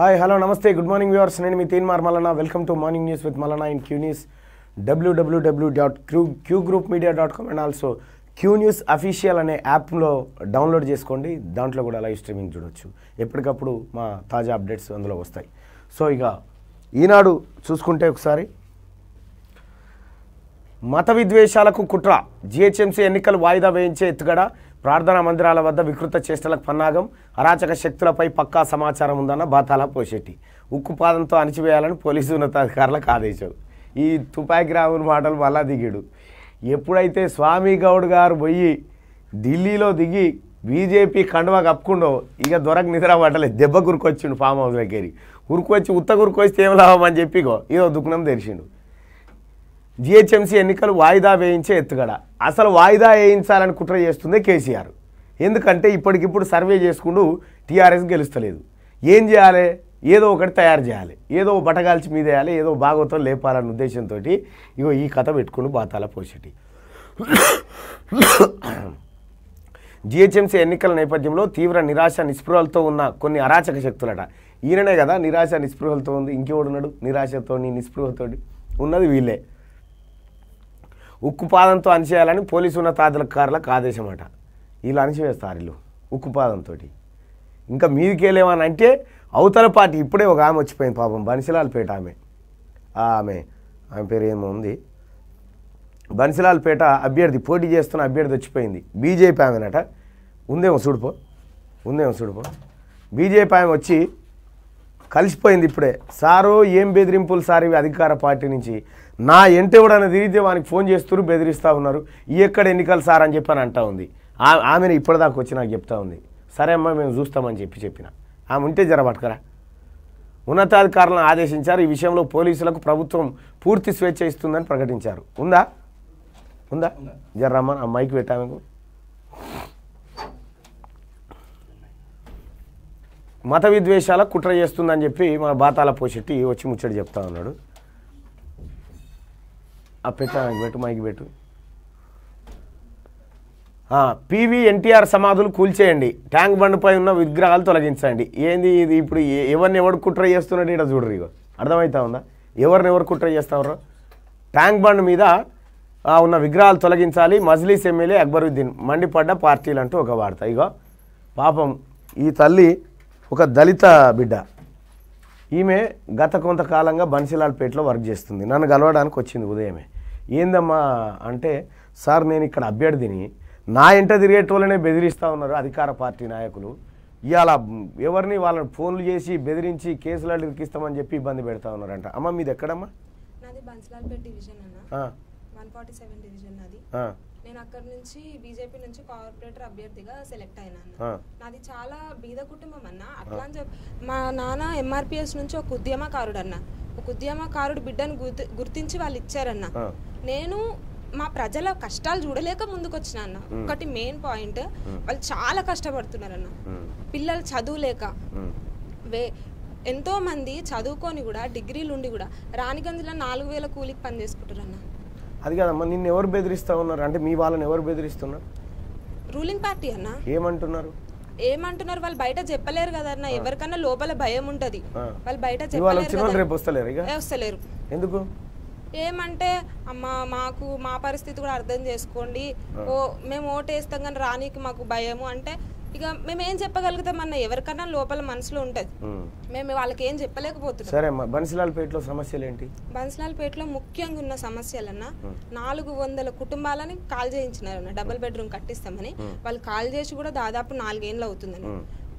hi hello నమస్తే good morning viewers నేను మీ Teenmar Mallanna welcome to morning news with Mallanna in Q news డబ్ల్యూడబ్ల్యూడబ్ల్యూ dot Q Q group media dot com and also Q news official అనే యాప్లో download చేసుకోండి దాంట్లో కూడా లైవ్ స్ట్రీమింగ్ చూడొచ్చు ఎప్పటికప్పుడు మా తాజా అప్డేట్స్ అందులో వస్తాయి సో ఇక ఈనాడు చూసుకుంటే ఒకసారి మత విద్వేషాలకు కుట్ర జీహెచ్ఎంసీ ఎన్నికలు వాయిదా వేయించే ఎత్తుగడ ప్రార్థనా మందిరాల వద్ద వికృత చేష్టలకు పన్నాగం అరాచక శక్తులపై పక్కా సమాచారం ఉందన్న బాతాల పోషెట్టి ఉక్కుపాదంతో అణిచివేయాలని పోలీసు ఉన్నతాధికారులకు ఆదేశం ఈ తుపాకి రాముని మాటలు మళ్ళా దిగాడు ఎప్పుడైతే స్వామి గౌడ్ గారు పోయి ఢిల్లీలో దిగి బీజేపీ కండువా కప్పుకుండో ఇక దొరక నిద్ర పట్టలేదు దెబ్బ గురికొచ్చిండు ఫామ్ హౌస్ దగ్గరికి గురికొచ్చి ఉత్త గురికొచ్చి ఏం లాభం అని చెప్పిగో ఇదో దుఃఖం తెరిచిండు జిహెచ్ఎంసీ ఎన్నికలు వాయిదా వేయించే ఎత్తుగడ అసలు వాయిదా వేయించాలని కుట్ర చేస్తుంది కేసీఆర్ ఎందుకంటే ఇప్పటికిప్పుడు సర్వే చేసుకుంటూ టీఆర్ఎస్ గెలుస్తలేదు ఏం చేయాలి ఏదో ఒకటి తయారు చేయాలి ఏదో బటగాల్చి మీద వేయాలి ఏదో భాగవతం లేపాలన్న ఉద్దేశంతో ఇగో ఈ కథ పెట్టుకుని బాతాల పోసేటి జిహెచ్ఎంసీ ఎన్నికల నేపథ్యంలో తీవ్ర నిరాశ నిస్పృహలతో ఉన్న కొన్ని అరాచక శక్తులట ఈయననే కదా నిరాశ నిస్పృహలతో ఉంది ఇంకెవడున్నాడు నిరాశతోని నిస్పృహతోటి ఉన్నది వీళ్ళే ఉక్కుపాదంతో అణిచేయాలని పోలీసు ఉన్నతాధికారులకు ఆదేశం అట వీళ్ళు అణిచివేస్తారు వీళ్ళు ఉక్కుపాదంతో ఇంకా మీదికెళ్ళేమని అంటే అవతల పార్టీ ఇప్పుడే ఒక ఆమె వచ్చిపోయింది పాపం బన్సిలాల్పేట ఆమె ఆమె ఆమె పేరు ఏమో ఉంది బన్సిలాల్పేట అభ్యర్థి పోటీ చేస్తున్న అభ్యర్థి వచ్చిపోయింది బీజేపీ ఆమెనట ఉందేమో చూడుపో ఉందేమో చూడుపో బీజేపీ ఆమె వచ్చి కలిసిపోయింది ఇప్పుడే సారు ఏం బెదిరింపులు సార్ ఇవి అధికార పార్టీ నుంచి నా ఎంటెవడన్న తిరిగితే వానికి ఫోన్ చేస్తారు బెదిరిస్తూ ఉన్నారు ఎక్కడ ఎన్నికలు సార్ అని చెప్పి అని అంటా ఉంది ఆమెను ఇప్పటిదాకా వచ్చి నాకు చెప్తా ఉంది సరే అమ్మా మేము చూస్తామని చెప్పి చెప్పిన ఆమె ఉంటే జర పట్టుకరా ఉన్నతాధికారులను ఆదేశించారు ఈ విషయంలో పోలీసులకు ప్రభుత్వం పూర్తి స్వేచ్ఛ ఇస్తుందని ప్రకటించారు ఉందా ఉందా జర్రమ్మ ఆ మైక్ పెట్టామెకు మత విద్వేషాల కుట్ర చేస్తుందని చెప్పి మన బాతాల పోషెట్టి వచ్చి ముచ్చడి చెప్తా ఉన్నాడు ఆ పెట్టా పెట్టు మైకి పెట్టు పివి ఎన్టీఆర్ సమాధులు కూల్చేయండి ట్యాంక్ బండ్పై ఉన్న విగ్రహాలు తొలగించండి ఏంది ఇది ఇప్పుడు ఎవరిని ఎవరు కుట్ర చేస్తున్నాడు ఇక్కడ చూడరు ఇగో అర్థమవుతా ఉందా ఎవరిని ఎవరు కుట్ర చేస్తారు ట్యాంక్ బండ్ మీద ఉన్న విగ్రహాలు తొలగించాలి మజ్లీస్ ఎమ్మెల్యే అక్బరుద్దీన్ మండిపడ్డ పార్టీలు అంటూ ఒక వార్త ఇగో పాపం ఈ తల్లి ఒక దళిత బిడ్డ ఈమె గత కొంతకాలంగా బన్సీలాల్పేటలో వర్క్ చేస్తుంది నన్ను కలవడానికి వచ్చింది ఉదయమే ఏందమ్మా అంటే సార్ నేను ఇక్కడ అభ్యర్థిని నా ఇంట తిరిగేటోళ్ళనే బెదిరిస్తూ ఉన్నారు అధికార పార్టీ నాయకులు ఇవాళ ఎవరిని వాళ్ళని ఫోన్లు చేసి బెదిరించి కేసులు అడిగిస్తామని చెప్పి ఇబ్బంది పెడతా ఉన్నారంట అమ్మ మీది ఎక్కడమ్మా నేను అక్కడ నుంచి బీజేపీ నుంచి కార్పొరేటర్ అభ్యర్థిగా సెలెక్ట్ అయినాను నాది చాలా బీద కుటుంబం అన్న అట్లా అని చెప్పి మా నాన్న ఎంఆర్పిఎస్ నుంచి ఒక ఉద్యమకారుడు అన్న ఒక ఉద్యమకారుడు బిడ్డను గుర్తించి వాళ్ళు ఇచ్చారన్న నేను మా ప్రజల కష్టాలు చూడలేక ముందుకు వచ్చిన అన్న ఒకటి మెయిన్ పాయింట్ వాళ్ళు చాలా కష్టపడుతున్నారన్న పిల్లలు చదువులేక వే ఎంతో మంది చదువుకొని కూడా డిగ్రీలు ఉండి కూడా రాణిగంజ్లో నాలుగు వేల కూలికి పని అన్న అది కాదమ్మా నిన్ను ఎవరు బెదిరిస్తా ఉన్నారు అంటే మీ వాళ్ళని ఎవరు బెదిరిస్తున్నారు రూలింగ్ పార్టీ అన్న ఏమంటున్నారు ఏమంటున్నారు వాళ్ళు బయట చెప్పలేరు అన్న ఎవరికన్నా లోపల భయం ఉంటది వాళ్ళు బయట చెప్పలేరు వస్తలేరు వస్తలేరు ఎందుకు ఏమంటే అమ్మ మాకు మా పరిస్థితి కూడా అర్థం చేసుకోండి ఓ మేము ఓటేస్తాం కానీ రానీకి మాకు భయము అంటే ఇక మేము ఏం చెప్పగలుగుతాం అన్న ఎవరికన్నా లోపల మనసులో ఉంటది మేము వాళ్ళకి ఏం చెప్పలేకపోతున్నాం సరే పేటలో సమస్యలు ఏంటి ముఖ్యంగా ఉన్న సమస్యలన్న నాలుగు వందల కుటుంబాలని కాల్ చేయించినారన్న డబుల్ బెడ్రూమ్ కట్టిస్తామని వాళ్ళు కాల్ చేసి కూడా దాదాపు నాలుగేళ్ళు అవుతుందని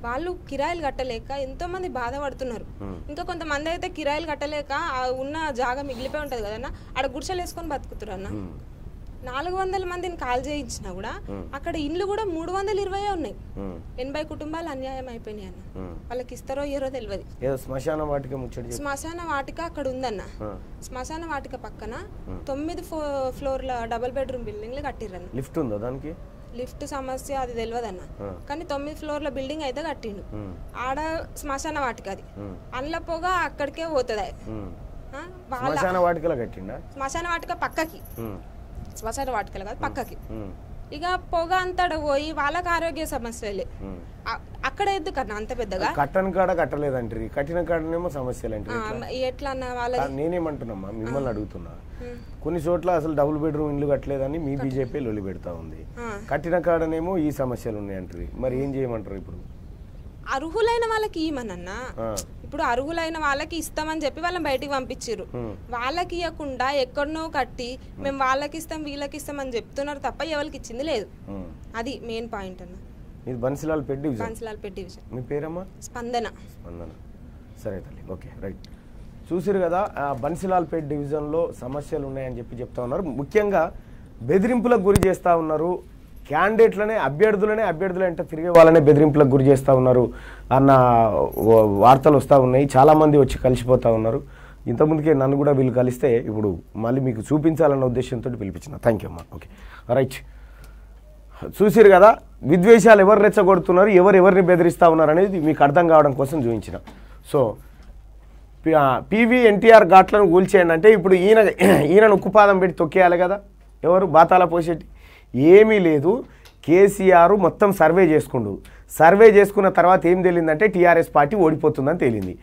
వాళ్ళు కిరాయిలు కట్టలేక ఎంతో మంది బాధపడుతున్నారు ఇంకా కొంతమంది అయితే కిరాయిలు కట్టలేక ఉన్న జాగా మిగిలిపోయి ఉంటది కదన్నా ఆడ గుడిసెలు వేసుకొని బతుకుతున్నారు అన్న నాలుగు వందల మందిని కాల్ చేయించినా కూడా అక్కడ ఇండ్లు కూడా మూడు వందల ఇరవై ఉన్నాయి ఎనభై కుటుంబాలు అన్యాయం అయిపోయినాయి అన్న వాళ్ళకి ఇస్తారో ఏరో తెలియదు శ్మశాన వాటిక శ్మశాన వాటిక అక్కడ ఉందన్న శ్మశాన వాటిక పక్కన తొమ్మిది ఫ్లోర్ల డబుల్ బెడ్రూమ్ బిల్డింగ్ కట్టిరన్న లిఫ్ట్ ఉందా దానికి లిఫ్ట్ సమస్య అది తెలియదన్న కానీ తొమ్మిది ఫ్లోర్ల బిల్డింగ్ అయితే కట్టిండు ఆడ శ్మశాన వాటిక అది అందులో పొగ అక్కడికే పోతుంది శ్మశాన శ్మశాన వాటిక పక్కకి శ్మశాన వాటికలు కాదు పక్కకి ఇక పొగ అంతా పోయి వాళ్ళకి ఆరోగ్య సమస్యలే అక్కడ అన్న అంత పెద్దగా కట్టన కాడ కట్టలేదంటారు కట్టిన కాడనేమో సమస్యలు అంటే ఎట్లా అన్న వాళ్ళ నేనేమంటున్నామా మిమ్మల్ని అడుగుతున్నా కొన్ని చోట్ల అసలు డబుల్ బెడ్రూమ్ ఇల్లు కట్టలేదని మీ బీజేపీ లొలి పెడతా ఉంది కట్టిన కాడనేమో ఈ సమస్యలు ఉన్నాయంటారు మరి ఏం చేయమంటారు ఇప్పుడు అర్హులైన వాళ్ళకి ఇవ్వమనన్నా ఇప్పుడు అర్హులైన వాళ్ళకి ఇస్తామని చెప్పి వాళ్ళని బయటికి పంపించారు వాళ్ళకి ఇవ్వకుండా ఎక్కడనో కట్టి మేము వాళ్ళకి ఇస్తాం వీళ్ళకి ఇస్తాం అని చెప్తున్నారు తప్ప ఎవరికి ఇచ్చింది లేదు అది మెయిన్ పాయింట్ అన్న ఇది బన్సిలాల్ పెట్టి బన్సిలాల్ పెట్టి మీ పేరమ్మా స్పందన స్పందన సరే తల్లి ఓకే రైట్ చూసిరు కదా బన్సిలాల్పేట్ డివిజన్లో సమస్యలు ఉన్నాయని చెప్పి చెప్తా ఉన్నారు ముఖ్యంగా బెదిరింపులకు గురి చేస్తూ ఉన్నారు క్యాండిడేట్లనే అభ్యర్థులనే అభ్యర్థులు అంటే తిరిగే వాళ్ళనే బెదిరింపులకు గురి చేస్తూ ఉన్నారు అన్న వార్తలు వస్తూ ఉన్నాయి చాలామంది వచ్చి కలిసిపోతూ ఉన్నారు ఇంతకుముందుకే నన్ను కూడా వీళ్ళు కలిస్తే ఇప్పుడు మళ్ళీ మీకు చూపించాలన్న ఉద్దేశంతో పిలిపించిన థ్యాంక్ యూ అమ్మా ఓకే రైట్ చూసిరు కదా విద్వేషాలు ఎవరు రెచ్చగొడుతున్నారు ఎవరు ఎవరిని బెదిరిస్తూ ఉన్నారు అనేది మీకు అర్థం కావడం కోసం చూపించిన సో పివి ఎన్టీఆర్ ఘాట్లను కూల్చేయండి అంటే ఇప్పుడు ఈయన ఈయనను ఉక్కుపాదం పెట్టి తొక్కేయాలి కదా ఎవరు బాతాల పోసేటి ఏమీ లేదు కేసీఆర్ మొత్తం సర్వే చేసుకుండు సర్వే చేసుకున్న తర్వాత ఏం తేలిందంటే టీఆర్ఎస్ పార్టీ ఓడిపోతుందని తేలింది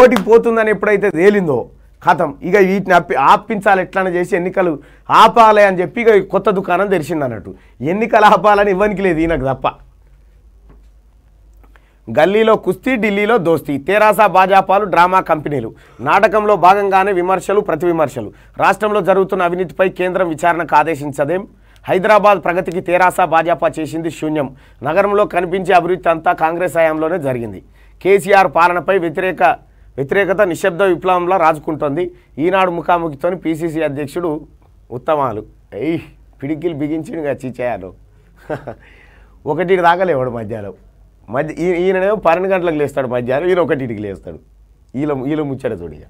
ఓడిపోతుందని ఎప్పుడైతే తేలిందో కథం ఇక వీటిని అప్పి ఆపించాలి ఎట్లనే చేసి ఎన్నికలు ఆపాలి అని చెప్పి ఇక కొత్త దుకాణం తెరిచింది అన్నట్టు ఎన్నికలు ఆపాలని ఇవ్వనికి లేదు ఈయనకు తప్ప గల్లీలో కుస్తీ ఢిల్లీలో దోస్తీ తెరాస భాజపాలు డ్రామా కంపెనీలు నాటకంలో భాగంగానే విమర్శలు ప్రతి విమర్శలు రాష్ట్రంలో జరుగుతున్న అవినీతిపై కేంద్రం విచారణకు ఆదేశించదేం హైదరాబాద్ ప్రగతికి తెరాస భాజపా చేసింది శూన్యం నగరంలో కనిపించే అభివృద్ధి అంతా కాంగ్రెస్ హయాంలోనే జరిగింది కేసీఆర్ పాలనపై వ్యతిరేక వ్యతిరేకత నిశ్శబ్ద విప్లవంలా రాజుకుంటోంది ఈనాడు ముఖాముఖితో పీసీసీ అధ్యక్షుడు ఉత్తమాలు ఎయ్ పిడికిలు బిగించి చీచేయాలు ఒకటికి తాగలేవాడు మధ్యాహ్నం మధ్య ఈయన ఈయననేమో పన్నెండు గంటలకు లేస్తాడు మధ్యాహ్నం ఈయన ఒకటికి లేస్తాడు ఈలో ఈలో ముచ్చట తోడిగా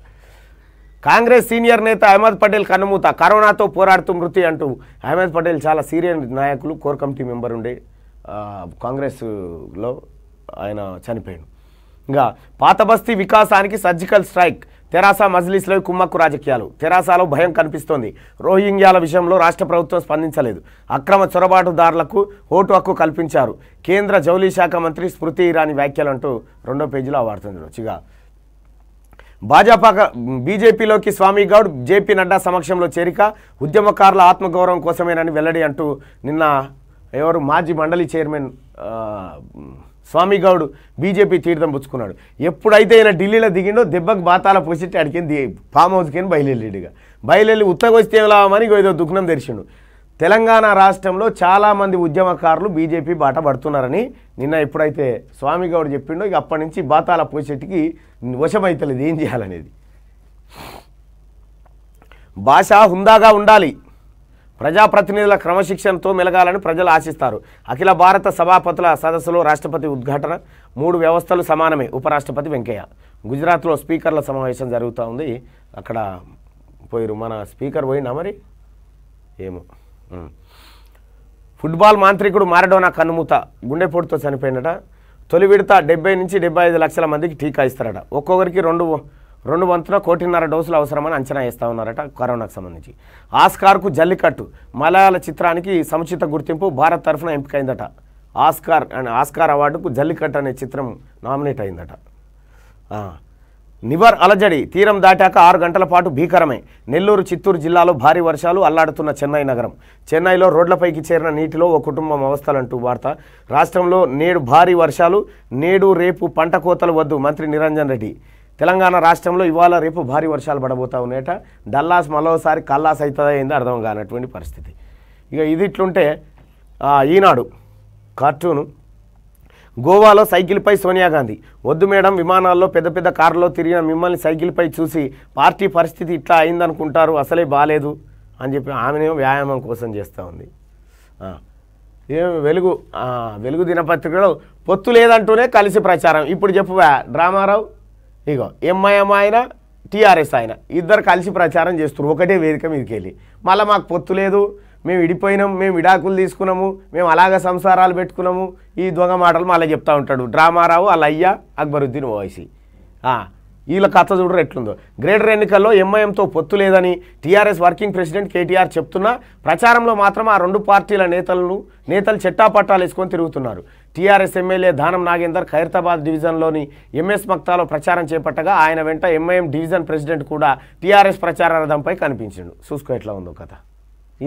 కాంగ్రెస్ సీనియర్ నేత అహ్మద్ పటేల్ కన్నుమూత కరోనాతో పోరాడుతూ మృతి అంటూ అహ్మద్ పటేల్ చాలా సీనియర్ నాయకులు కోర్ కమిటీ మెంబర్ ఉండే కాంగ్రెస్లో ఆయన చనిపోయాడు ఇంకా పాత బస్తీ వికాసానికి సర్జికల్ స్ట్రైక్ తెరాస మజ్లిస్లో కుమ్మక్కు రాజకీయాలు తెరాసాలో భయం కనిపిస్తోంది రోహింగ్యాల విషయంలో రాష్ట్ర ప్రభుత్వం స్పందించలేదు అక్రమ చొరబాటుదారులకు ఓటు హక్కు కల్పించారు కేంద్ర జౌలీ శాఖ మంత్రి స్మృతి ఇరానీ వ్యాఖ్యలు అంటూ రెండో పేజీలో ఆ వార్త భాజపా బీజేపీలోకి స్వామి గౌడ్ జేపీ నడ్డా సమక్షంలో చేరిక ఉద్యమకారుల ఆత్మగౌరవం కోసమేనని వెల్లడి అంటూ నిన్న ఎవరు మాజీ మండలి చైర్మన్ స్వామి గౌడ్ బీజేపీ తీర్థం పుచ్చుకున్నాడు ఎప్పుడైతే ఈయన ఢిల్లీలో దిగిండో దెబ్బకు బాతాల పోసిట్టి అడిగింది ఫామ్ హౌస్కి బయలుదేరిగా బయలుదేరి ఉత్తగొస్తే ఏమని ఏదో దుఃఖం తెరిచిండు తెలంగాణ రాష్ట్రంలో చాలామంది ఉద్యమకారులు బీజేపీ బాట పడుతున్నారని నిన్న ఎప్పుడైతే స్వామి గౌడ్ చెప్పిండో ఇక అప్పటి నుంచి బాతాల పోసెట్టికి వశమైతలేదు ఏం చేయాలనేది భాష హుందాగా ఉండాలి ప్రజాప్రతినిధుల క్రమశిక్షణతో మెలగాలని ప్రజలు ఆశిస్తారు అఖిల భారత సభాపతుల సదస్సులో రాష్ట్రపతి ఉద్ఘాటన మూడు వ్యవస్థలు సమానమే ఉపరాష్ట్రపతి వెంకయ్య గుజరాత్లో స్పీకర్ల సమావేశం జరుగుతూ ఉంది అక్కడ పోయిరు మన స్పీకర్ పోయినా మరి ఏమో ఫుట్బాల్ మాంత్రికుడు మారడోనా కన్నుమూత గుండెపోటుతో చనిపోయినట తొలి విడత డెబ్బై నుంచి డెబ్బై ఐదు లక్షల మందికి టీకా ఇస్తారట ఒక్కొక్కరికి రెండు రెండు వంతున కోటిన్నర డోసులు అవసరమని అంచనా వేస్తూ ఉన్నారట కరోనాకు సంబంధించి ఆస్కార్కు జల్లికట్టు మలయాళ చిత్రానికి సముచిత గుర్తింపు భారత్ తరఫున ఎంపికైందట ఆస్కార్ అండ్ ఆస్కార్ అవార్డుకు జల్లికట్టు అనే చిత్రం నామినేట్ అయిందట నివర్ అలజడి తీరం దాటాక ఆరు గంటల పాటు భీకరమే నెల్లూరు చిత్తూరు జిల్లాలో భారీ వర్షాలు అల్లాడుతున్న చెన్నై నగరం చెన్నైలో రోడ్లపైకి చేరిన నీటిలో ఓ కుటుంబం అవస్థలంటూ వార్త రాష్ట్రంలో నేడు భారీ వర్షాలు నేడు రేపు పంట కోతలు వద్దు మంత్రి నిరంజన్ రెడ్డి తెలంగాణ రాష్ట్రంలో ఇవాళ రేపు భారీ వర్షాలు పడబోతా ఉన్నాయట డల్లాస్ మరోసారి కల్లాస్ అవుతుందా ఏందో అర్థం కానటువంటి పరిస్థితి ఇక ఇది ఇట్లుంటే ఈనాడు కార్టూను గోవాలో సైకిల్పై సోనియా గాంధీ వద్దు మేడం విమానాల్లో పెద్ద పెద్ద కారులో తిరిగిన మిమ్మల్ని సైకిల్పై చూసి పార్టీ పరిస్థితి ఇట్లా అయిందనుకుంటారు అసలే బాగాలేదు అని చెప్పి ఆమెనే వ్యాయామం కోసం చేస్తూ ఉంది వెలుగు వెలుగు దినపత్రికలో పొత్తు లేదంటూనే కలిసి ప్రచారం ఇప్పుడు చెప్పు డ్రామారావు ఇగో ఎంఐఎం ఆయన టీఆర్ఎస్ ఆయన ఇద్దరు కలిసి ప్రచారం చేస్తున్నారు ఒకటే వేదిక మీదకి వెళ్ళి మళ్ళీ మాకు పొత్తు లేదు మేము విడిపోయినాం మేము విడాకులు తీసుకున్నాము మేము అలాగ సంసారాలు పెట్టుకున్నాము ఈ దొంగ మాటలు మళ్ళీ చెప్తా ఉంటాడు డ్రామారావు వాళ్ళ అయ్యా అక్బరుద్దీన్ ఓవైసీ వీళ్ళ కథ చూడరు ఎట్లుందో గ్రేటర్ ఎన్నికల్లో ఎంఐఎంతో పొత్తు లేదని టీఆర్ఎస్ వర్కింగ్ ప్రెసిడెంట్ కేటీఆర్ చెప్తున్నా ప్రచారంలో మాత్రం ఆ రెండు పార్టీల నేతలను నేతలు చెట్టాపట్టాలు వేసుకొని తిరుగుతున్నారు టీఆర్ఎస్ ఎమ్మెల్యే దానం నాగేందర్ ఖైరతాబాద్ డివిజన్లోని ఎంఎస్ మక్తాలో ప్రచారం చేపట్టగా ఆయన వెంట ఎంఐఎం డివిజన్ ప్రెసిడెంట్ కూడా టీఆర్ఎస్ ప్రచార రథంపై కనిపించాడు చూసుకో ఎట్లా ఉందో కథ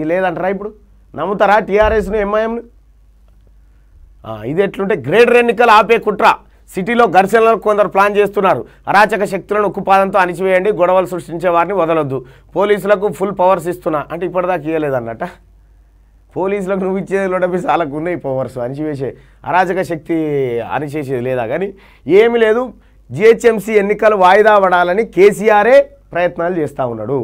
ఈ లేదంటారా ఇప్పుడు నమ్ముతారా టీఆర్ఎస్ను ఎంఐఎంను ఇది ఎట్లుంటే గ్రేటర్ ఎన్నికలు ఆపే కుట్ర సిటీలో ఘర్షణలను కొందరు ప్లాన్ చేస్తున్నారు అరాచక శక్తులను ఉక్కుపాదంతో అణిచివేయండి గొడవలు సృష్టించే వారిని వదలొద్దు పోలీసులకు ఫుల్ పవర్స్ ఇస్తున్నా అంటే ఇప్పటిదాకా ఇవ్వలేదన్నట పోలీసులకు నువ్వు ఇచ్చేది లోటపిస్తే వాళ్ళకు ఉన్నాయి పవర్స్ అణిచివేసే అరాచక శక్తి అణిచేసేది లేదా కానీ ఏమి లేదు జిహెచ్ఎంసీ ఎన్నికలు వాయిదా పడాలని కేసీఆరే ప్రయత్నాలు చేస్తూ ఉన్నాడు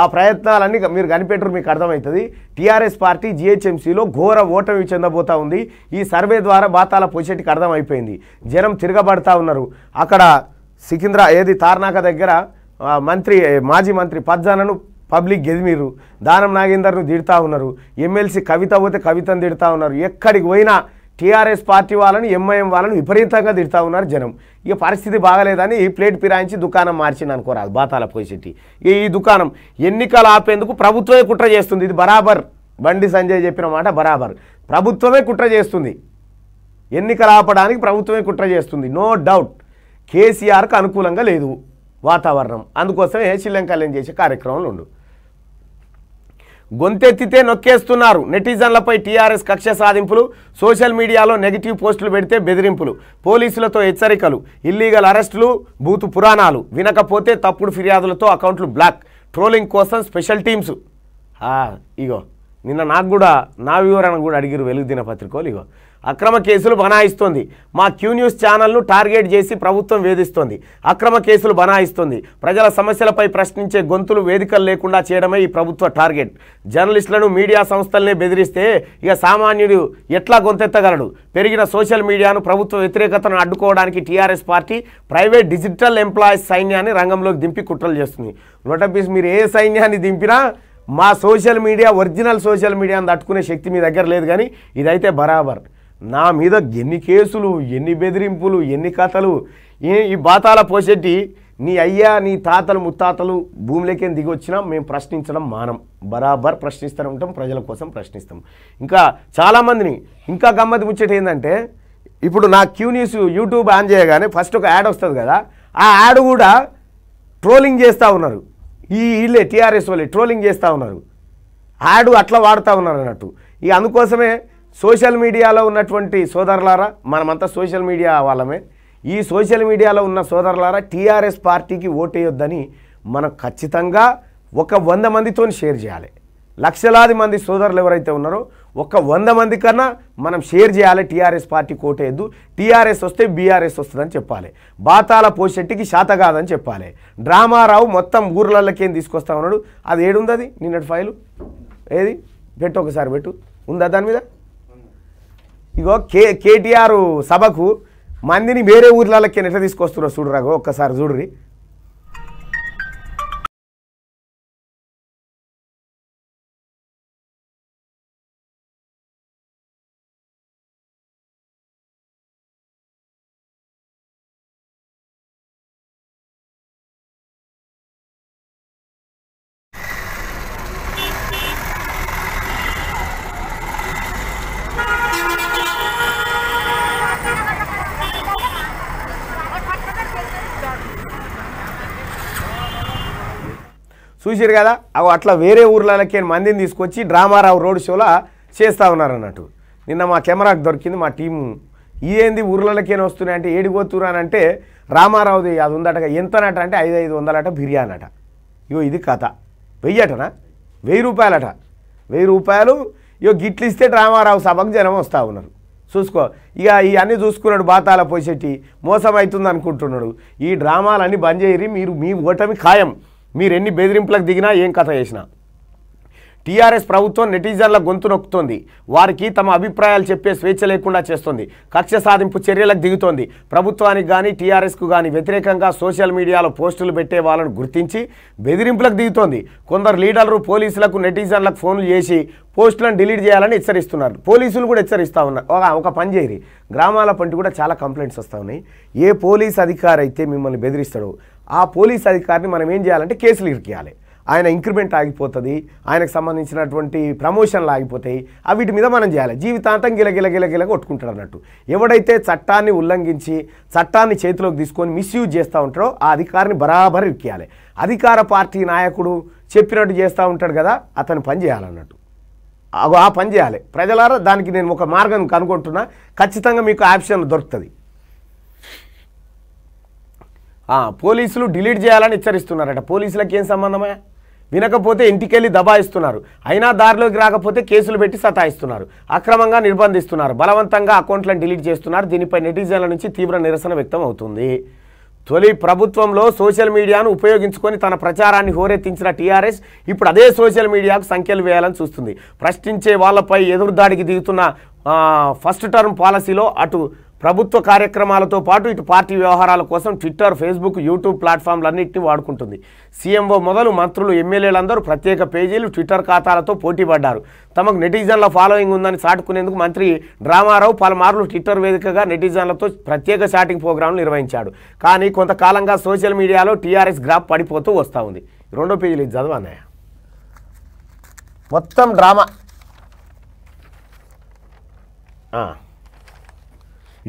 ఆ ప్రయత్నాలన్నీ మీరు కనిపెట్టరు మీకు అర్థమవుతుంది టీఆర్ఎస్ పార్టీ జిహెచ్ఎంసీలో ఘోర ఓటమి చెందబోతా ఉంది ఈ సర్వే ద్వారా బాతాల పొజిషన్కి అర్థమైపోయింది జనం తిరగబడతా ఉన్నారు అక్కడ సికింద్రా ఏది తార్నాక దగ్గర మంత్రి మాజీ మంత్రి పద్జానను పబ్లిక్ గెదిమీరు దానం నాగేందర్ను దిడుతూ ఉన్నారు ఎమ్మెల్సీ కవిత పోతే కవితను దిడుతూ ఉన్నారు ఎక్కడికి పోయినా టీఆర్ఎస్ పార్టీ వాళ్ళని ఎంఐఎం వాళ్ళని విపరీతంగా తిడతా ఉన్నారు జనం ఇక పరిస్థితి బాగలేదని ఈ ప్లేట్ పిరాయించి దుకాణం మార్చింది అనుకోరాదు బాతాల పోయిశెట్టి ఈ దుకాణం ఎన్నికలు ఆపేందుకు ప్రభుత్వమే కుట్ర చేస్తుంది ఇది బరాబర్ బండి సంజయ్ చెప్పిన మాట బరాబర్ ప్రభుత్వమే కుట్ర చేస్తుంది ఎన్నికలు ఆపడానికి ప్రభుత్వమే కుట్ర చేస్తుంది నో డౌట్ కేసీఆర్కు అనుకూలంగా లేదు వాతావరణం అందుకోసమే శ్రీలంకలో చేసే కార్యక్రమాలు ఉండు గొంతెత్తితే నొక్కేస్తున్నారు నెటిజన్లపై టీఆర్ఎస్ కక్ష సాధింపులు సోషల్ మీడియాలో నెగిటివ్ పోస్టులు పెడితే బెదిరింపులు పోలీసులతో హెచ్చరికలు ఇల్లీగల్ అరెస్టులు బూతు పురాణాలు వినకపోతే తప్పుడు ఫిర్యాదులతో అకౌంట్లు బ్లాక్ ట్రోలింగ్ కోసం స్పెషల్ టీమ్స్ ఇగో నిన్న నాకు కూడా నా వివరణ కూడా అడిగిరు వెలుగుదిన పత్రికలు ఇగో అక్రమ కేసులు బనాయిస్తోంది మా క్యూ న్యూస్ ఛానల్ను టార్గెట్ చేసి ప్రభుత్వం వేధిస్తోంది అక్రమ కేసులు బనాయిస్తోంది ప్రజల సమస్యలపై ప్రశ్నించే గొంతులు వేదికలు లేకుండా చేయడమే ఈ ప్రభుత్వ టార్గెట్ జర్నలిస్టులను మీడియా సంస్థలనే బెదిరిస్తే ఇక సామాన్యుడు ఎట్లా గొంతెత్తగలడు పెరిగిన సోషల్ మీడియాను ప్రభుత్వ వ్యతిరేకతను అడ్డుకోవడానికి TRS party private digital employees సైన్యాన్ని రంగంలోకి దింపి కుట్రలు చేస్తుంది నోటపీస్ మీరు ఏ సైన్యాన్ని దింపినా మా సోషల్ మీడియా ఒరిజినల్ సోషల్ మీడియాను తట్టుకునే శక్తి మీ దగ్గర లేదు కానీ ఇదైతే బరాబర్ నా మీద ఎన్ని కేసులు ఎన్ని బెదిరింపులు ఎన్ని కథలు ఈ బాతాల పోసెట్టి నీ అయ్యా నీ తాతలు ముత్తాతలు భూమిలోకి దిగి వచ్చినా మేము ప్రశ్నించడం మానం బరాబర్ ప్రశ్నిస్తూనే ఉంటాం ప్రజల కోసం ప్రశ్నిస్తాం ఇంకా చాలామందిని ఇంకా గమ్మతి ముచ్చట ఏంటంటే ఇప్పుడు నా క్యూ న్యూస్ యూట్యూబ్ ఆన్ చేయగానే ఫస్ట్ ఒక యాడ్ వస్తుంది కదా ఆ యాడ్ కూడా ట్రోలింగ్ చేస్తూ ఉన్నారు ఈ వీళ్ళే టీఆర్ఎస్ వాళ్ళే ట్రోలింగ్ చేస్తూ ఉన్నారు యాడ్ అట్లా వాడుతూ ఉన్నారు అన్నట్టు ఇక అందుకోసమే సోషల్ మీడియాలో ఉన్నటువంటి సోదరులారా మనమంతా సోషల్ మీడియా వాళ్ళమే ఈ సోషల్ మీడియాలో ఉన్న సోదరులారా టీఆర్ఎస్ పార్టీకి ఓటేయొద్దని మనం ఖచ్చితంగా ఒక వంద మందితో షేర్ చేయాలి లక్షలాది మంది సోదరులు ఎవరైతే ఉన్నారో ఒక వంద మంది కన్నా మనం షేర్ చేయాలి టీఆర్ఎస్ పార్టీ కోటేయద్దు టీఆర్ఎస్ వస్తే బీఆర్ఎస్ వస్తుందని చెప్పాలి బాతాల పోషెట్టికి శాత కాదని చెప్పాలి డ్రామారావు మొత్తం ఊర్లలోకేం తీసుకొస్తా ఉన్నాడు అది ఏడుందది అది నిన్నటి ఫైలు ఏది పెట్టు ఒకసారి పెట్టు ఉందా దాని మీద ఇగో కే కేటీఆర్ సభకు మందిని వేరే ఊర్లకి ఎట్లా తీసుకొస్తున్నారు చూడరాగో ఒక్కసారి చూడ్రి చూసారు కదా అవి అట్లా వేరే ఊర్లలోకి మందిని తీసుకొచ్చి డ్రామారావు రోడ్ షోలో చేస్తూ ఉన్నారు అన్నట్టు నిన్న మా కెమెరాకు దొరికింది మా టీము ఏంది ఊర్లకేం వస్తున్నాయి అంటే ఏడిపోతురు అని అంటే రామారావుది అది ఉందట ఎంతనట అంటే ఐదు ఐదు వందలట బిర్యానీ అట ఇగో ఇది కథ వెయ్యి అటనా వెయ్యి రూపాయలట వెయ్యి రూపాయలు ఇగో గిట్లు ఇస్తే రామారావు సభకు జనం వస్తూ ఉన్నారు చూసుకో ఇక ఇవన్నీ చూసుకున్నాడు బాతాల పోసెట్టి మోసం అవుతుంది అనుకుంటున్నాడు ఈ డ్రామాలన్నీ బంద్ చేయరి మీరు మీ ఓటమి ఖాయం మీరు ఎన్ని బెదిరింపులకు దిగినా ఏం కథ చేసినా టీఆర్ఎస్ ప్రభుత్వం నెటిజన్ల గొంతు నొక్కుతోంది వారికి తమ అభిప్రాయాలు చెప్పే స్వేచ్ఛ లేకుండా చేస్తుంది కక్ష సాధింపు చర్యలకు దిగుతోంది ప్రభుత్వానికి కానీ టీఆర్ఎస్కు కానీ వ్యతిరేకంగా సోషల్ మీడియాలో పోస్టులు పెట్టే వాళ్ళను గుర్తించి బెదిరింపులకు దిగుతోంది కొందరు లీడర్లు పోలీసులకు నెటిజన్లకు ఫోన్లు చేసి పోస్టులను డిలీట్ చేయాలని హెచ్చరిస్తున్నారు పోలీసులు కూడా హెచ్చరిస్తూ ఉన్నారు ఒక ఒక పని చేయరి గ్రామాల పంటి కూడా చాలా కంప్లైంట్స్ వస్తూ ఉన్నాయి ఏ పోలీస్ అధికారి అయితే మిమ్మల్ని బెదిరిస్తాడో ఆ పోలీస్ అధికారిని మనం ఏం చేయాలంటే కేసులు ఇరికేయాలి ఆయన ఇంక్రిమెంట్ ఆగిపోతుంది ఆయనకు సంబంధించినటువంటి ప్రమోషన్లు ఆగిపోతాయి వీటి మీద మనం చేయాలి జీవితాంతం గిల గిల కొట్టుకుంటాడు అన్నట్టు ఎవడైతే చట్టాన్ని ఉల్లంఘించి చట్టాన్ని చేతిలోకి తీసుకొని మిస్యూజ్ చేస్తూ ఉంటాడో ఆ అధికారిని బరాబర్ ఇరికేయాలి అధికార పార్టీ నాయకుడు చెప్పినట్టు చేస్తూ ఉంటాడు కదా అతను పని చేయాలన్నట్టు ఆ పని చేయాలి ప్రజలారా దానికి నేను ఒక మార్గం కనుగొంటున్నా ఖచ్చితంగా మీకు ఆప్షన్ దొరుకుతుంది పోలీసులు డిలీట్ చేయాలని హెచ్చరిస్తున్నారట పోలీసులకు ఏం సంబంధమయ్యా వినకపోతే ఇంటికెళ్ళి దబాయిస్తున్నారు అయినా దారిలోకి రాకపోతే కేసులు పెట్టి సతాయిస్తున్నారు అక్రమంగా నిర్బంధిస్తున్నారు బలవంతంగా అకౌంట్లను డిలీట్ చేస్తున్నారు దీనిపై నెటిజన్ల నుంచి తీవ్ర నిరసన వ్యక్తం అవుతుంది తొలి ప్రభుత్వంలో సోషల్ మీడియాను ఉపయోగించుకొని తన ప్రచారాన్ని హోరెత్తించిన టీఆర్ఎస్ ఇప్పుడు అదే సోషల్ మీడియాకు సంఖ్యలు వేయాలని చూస్తుంది ప్రశ్నించే వాళ్ళపై ఎదురుదాడికి దిగుతున్న ఫస్ట్ టర్మ్ పాలసీలో అటు ప్రభుత్వ కార్యక్రమాలతో పాటు ఇటు పార్టీ వ్యవహారాల కోసం ట్విట్టర్ ఫేస్బుక్ యూట్యూబ్ ప్లాట్ఫామ్లన్నింటినీ వాడుకుంటుంది సీఎంఓ మొదలు మంత్రులు ఎమ్మెల్యేలందరూ ప్రత్యేక పేజీలు ట్విట్టర్ ఖాతాలతో పోటీపడ్డారు తమకు నెటిజన్ల ఫాలోయింగ్ ఉందని చాటుకునేందుకు మంత్రి డ్రామారావు పలుమార్లు ట్విట్టర్ వేదికగా నెటిజన్లతో ప్రత్యేక చాటింగ్ ప్రోగ్రాంలు నిర్వహించాడు కానీ కొంతకాలంగా సోషల్ మీడియాలో టీఆర్ఎస్ గ్రాఫ్ పడిపోతూ వస్తూ ఉంది రెండో పేజీలు అన్నయ్య మొత్తం డ్రామా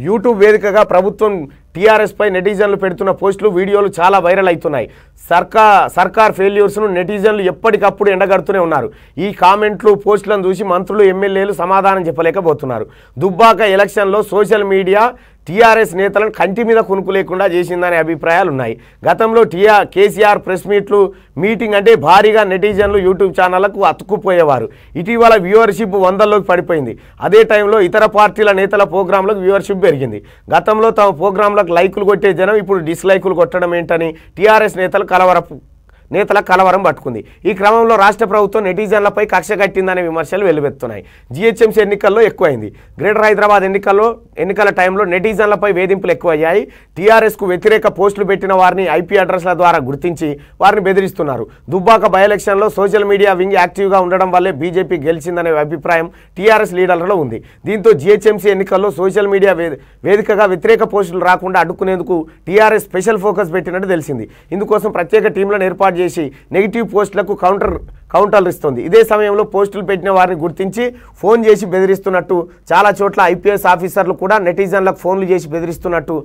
యూట్యూబ్ వేదికగా ప్రభుత్వం టీఆర్ఎస్పై నెటిజన్లు పెడుతున్న పోస్టులు వీడియోలు చాలా వైరల్ అవుతున్నాయి సర్కా సర్కార్ ఫెయిల్యూర్స్ను నెటిజన్లు ఎప్పటికప్పుడు ఎండగడుతూనే ఉన్నారు ఈ కామెంట్లు పోస్టులను చూసి మంత్రులు ఎమ్మెల్యేలు సమాధానం చెప్పలేకపోతున్నారు దుబ్బాక ఎలక్షన్లో సోషల్ మీడియా టీఆర్ఎస్ నేతలను కంటి మీద కునుకు లేకుండా చేసిందనే అభిప్రాయాలు ఉన్నాయి గతంలో టీఆర్ కేసీఆర్ ప్రెస్ మీట్లు మీటింగ్ అంటే భారీగా నెటిజన్లు యూట్యూబ్ ఛానళ్లకు అతుక్కుపోయేవారు ఇటీవల వ్యూవర్షిప్ వందల్లోకి పడిపోయింది అదే టైంలో ఇతర పార్టీల నేతల ప్రోగ్రాంలకు వ్యూవర్షిప్ పెరిగింది గతంలో తమ ప్రోగ్రాంలకు లైకులు కొట్టే జనం ఇప్పుడు డిస్లైకులు కొట్టడం ఏంటని టీఆర్ఎస్ నేతలు కలవర నేతల కలవరం పట్టుకుంది ఈ క్రమంలో రాష్ట్ర ప్రభుత్వం నెటిజన్లపై కక్ష కట్టిందనే విమర్శలు వెలువెత్తున్నాయి జిహెచ్ఎంసీ ఎన్నికల్లో ఎక్కువైంది గ్రేటర్ హైదరాబాద్ ఎన్నికల్లో ఎన్నికల టైంలో నెటిజన్లపై వేధింపులు ఎక్కువయ్యాయి టీఆర్ఎస్కు వ్యతిరేక పోస్టులు పెట్టిన వారిని ఐపీ అడ్రస్ల ద్వారా గుర్తించి వారిని బెదిరిస్తున్నారు దుబ్బాక బై ఎలక్షన్లో సోషల్ మీడియా వింగ్ యాక్టివ్గా ఉండడం వల్లే బీజేపీ గెలిచిందనే అభిప్రాయం టీఆర్ఎస్ లీడర్లలో ఉంది దీంతో జిహెచ్ఎంసీ ఎన్నికల్లో సోషల్ మీడియా వేదికగా వ్యతిరేక పోస్టులు రాకుండా అడ్డుకునేందుకు టీఆర్ఎస్ స్పెషల్ ఫోకస్ పెట్టినట్టు తెలిసింది ఇందుకోసం ప్రత్యేక టీంలను ఏర్పాటు ఏర్పాటు చేసి నెగిటివ్ పోస్టులకు కౌంటర్ కౌంటర్లు ఇస్తుంది ఇదే సమయంలో పోస్టులు పెట్టిన వారిని గుర్తించి ఫోన్ చేసి బెదిరిస్తున్నట్టు చాలా చోట్ల ఐపీఎస్ ఆఫీసర్లు కూడా నెటిజన్లకు ఫోన్లు చేసి బెదిరిస్తున్నట్టు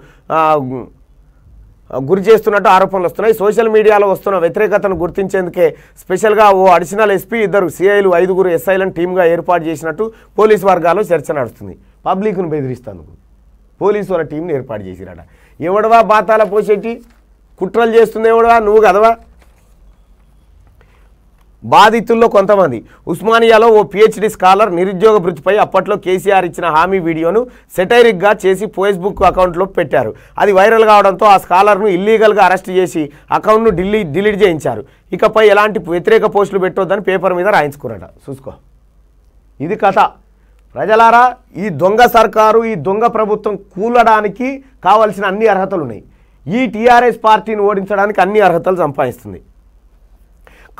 గురి చేస్తున్నట్టు ఆరోపణలు వస్తున్నాయి సోషల్ మీడియాలో వస్తున్న వ్యతిరేకతను గుర్తించేందుకే స్పెషల్గా ఓ అడిషనల్ ఎస్పీ ఇద్దరు సిఐలు ఐదుగురు ఎస్ఐలను టీమ్గా ఏర్పాటు చేసినట్టు పోలీస్ వర్గాల్లో చర్చ నడుస్తుంది పబ్లిక్ను బెదిరిస్తాను పోలీసు వాళ్ళ టీంని ఏర్పాటు చేసిరాట ఎవడవా బాతాల పోసేటి కుట్రలు చేస్తుంది ఎవడవా నువ్వు కదవా బాధితుల్లో కొంతమంది ఉస్మానియాలో ఓ పిహెచ్డి స్కాలర్ నిరుద్యోగ భృతిపై అప్పట్లో కేసీఆర్ ఇచ్చిన హామీ వీడియోను సెటైరిక్గా చేసి ఫేస్బుక్ అకౌంట్లో పెట్టారు అది వైరల్ కావడంతో ఆ స్కాలర్ను ఇల్లీగల్గా అరెస్ట్ చేసి అకౌంట్ను ఢిల్లీ డిలీట్ చేయించారు ఇకపై ఎలాంటి వ్యతిరేక పోస్టులు పెట్టొద్దని పేపర్ మీద రాయించుకున్నారట చూసుకో ఇది కథ ప్రజలారా ఈ దొంగ సర్కారు ఈ దొంగ ప్రభుత్వం కూలడానికి కావలసిన అన్ని అర్హతలు ఉన్నాయి ఈ టీఆర్ఎస్ పార్టీని ఓడించడానికి అన్ని అర్హతలు సంపాదిస్తుంది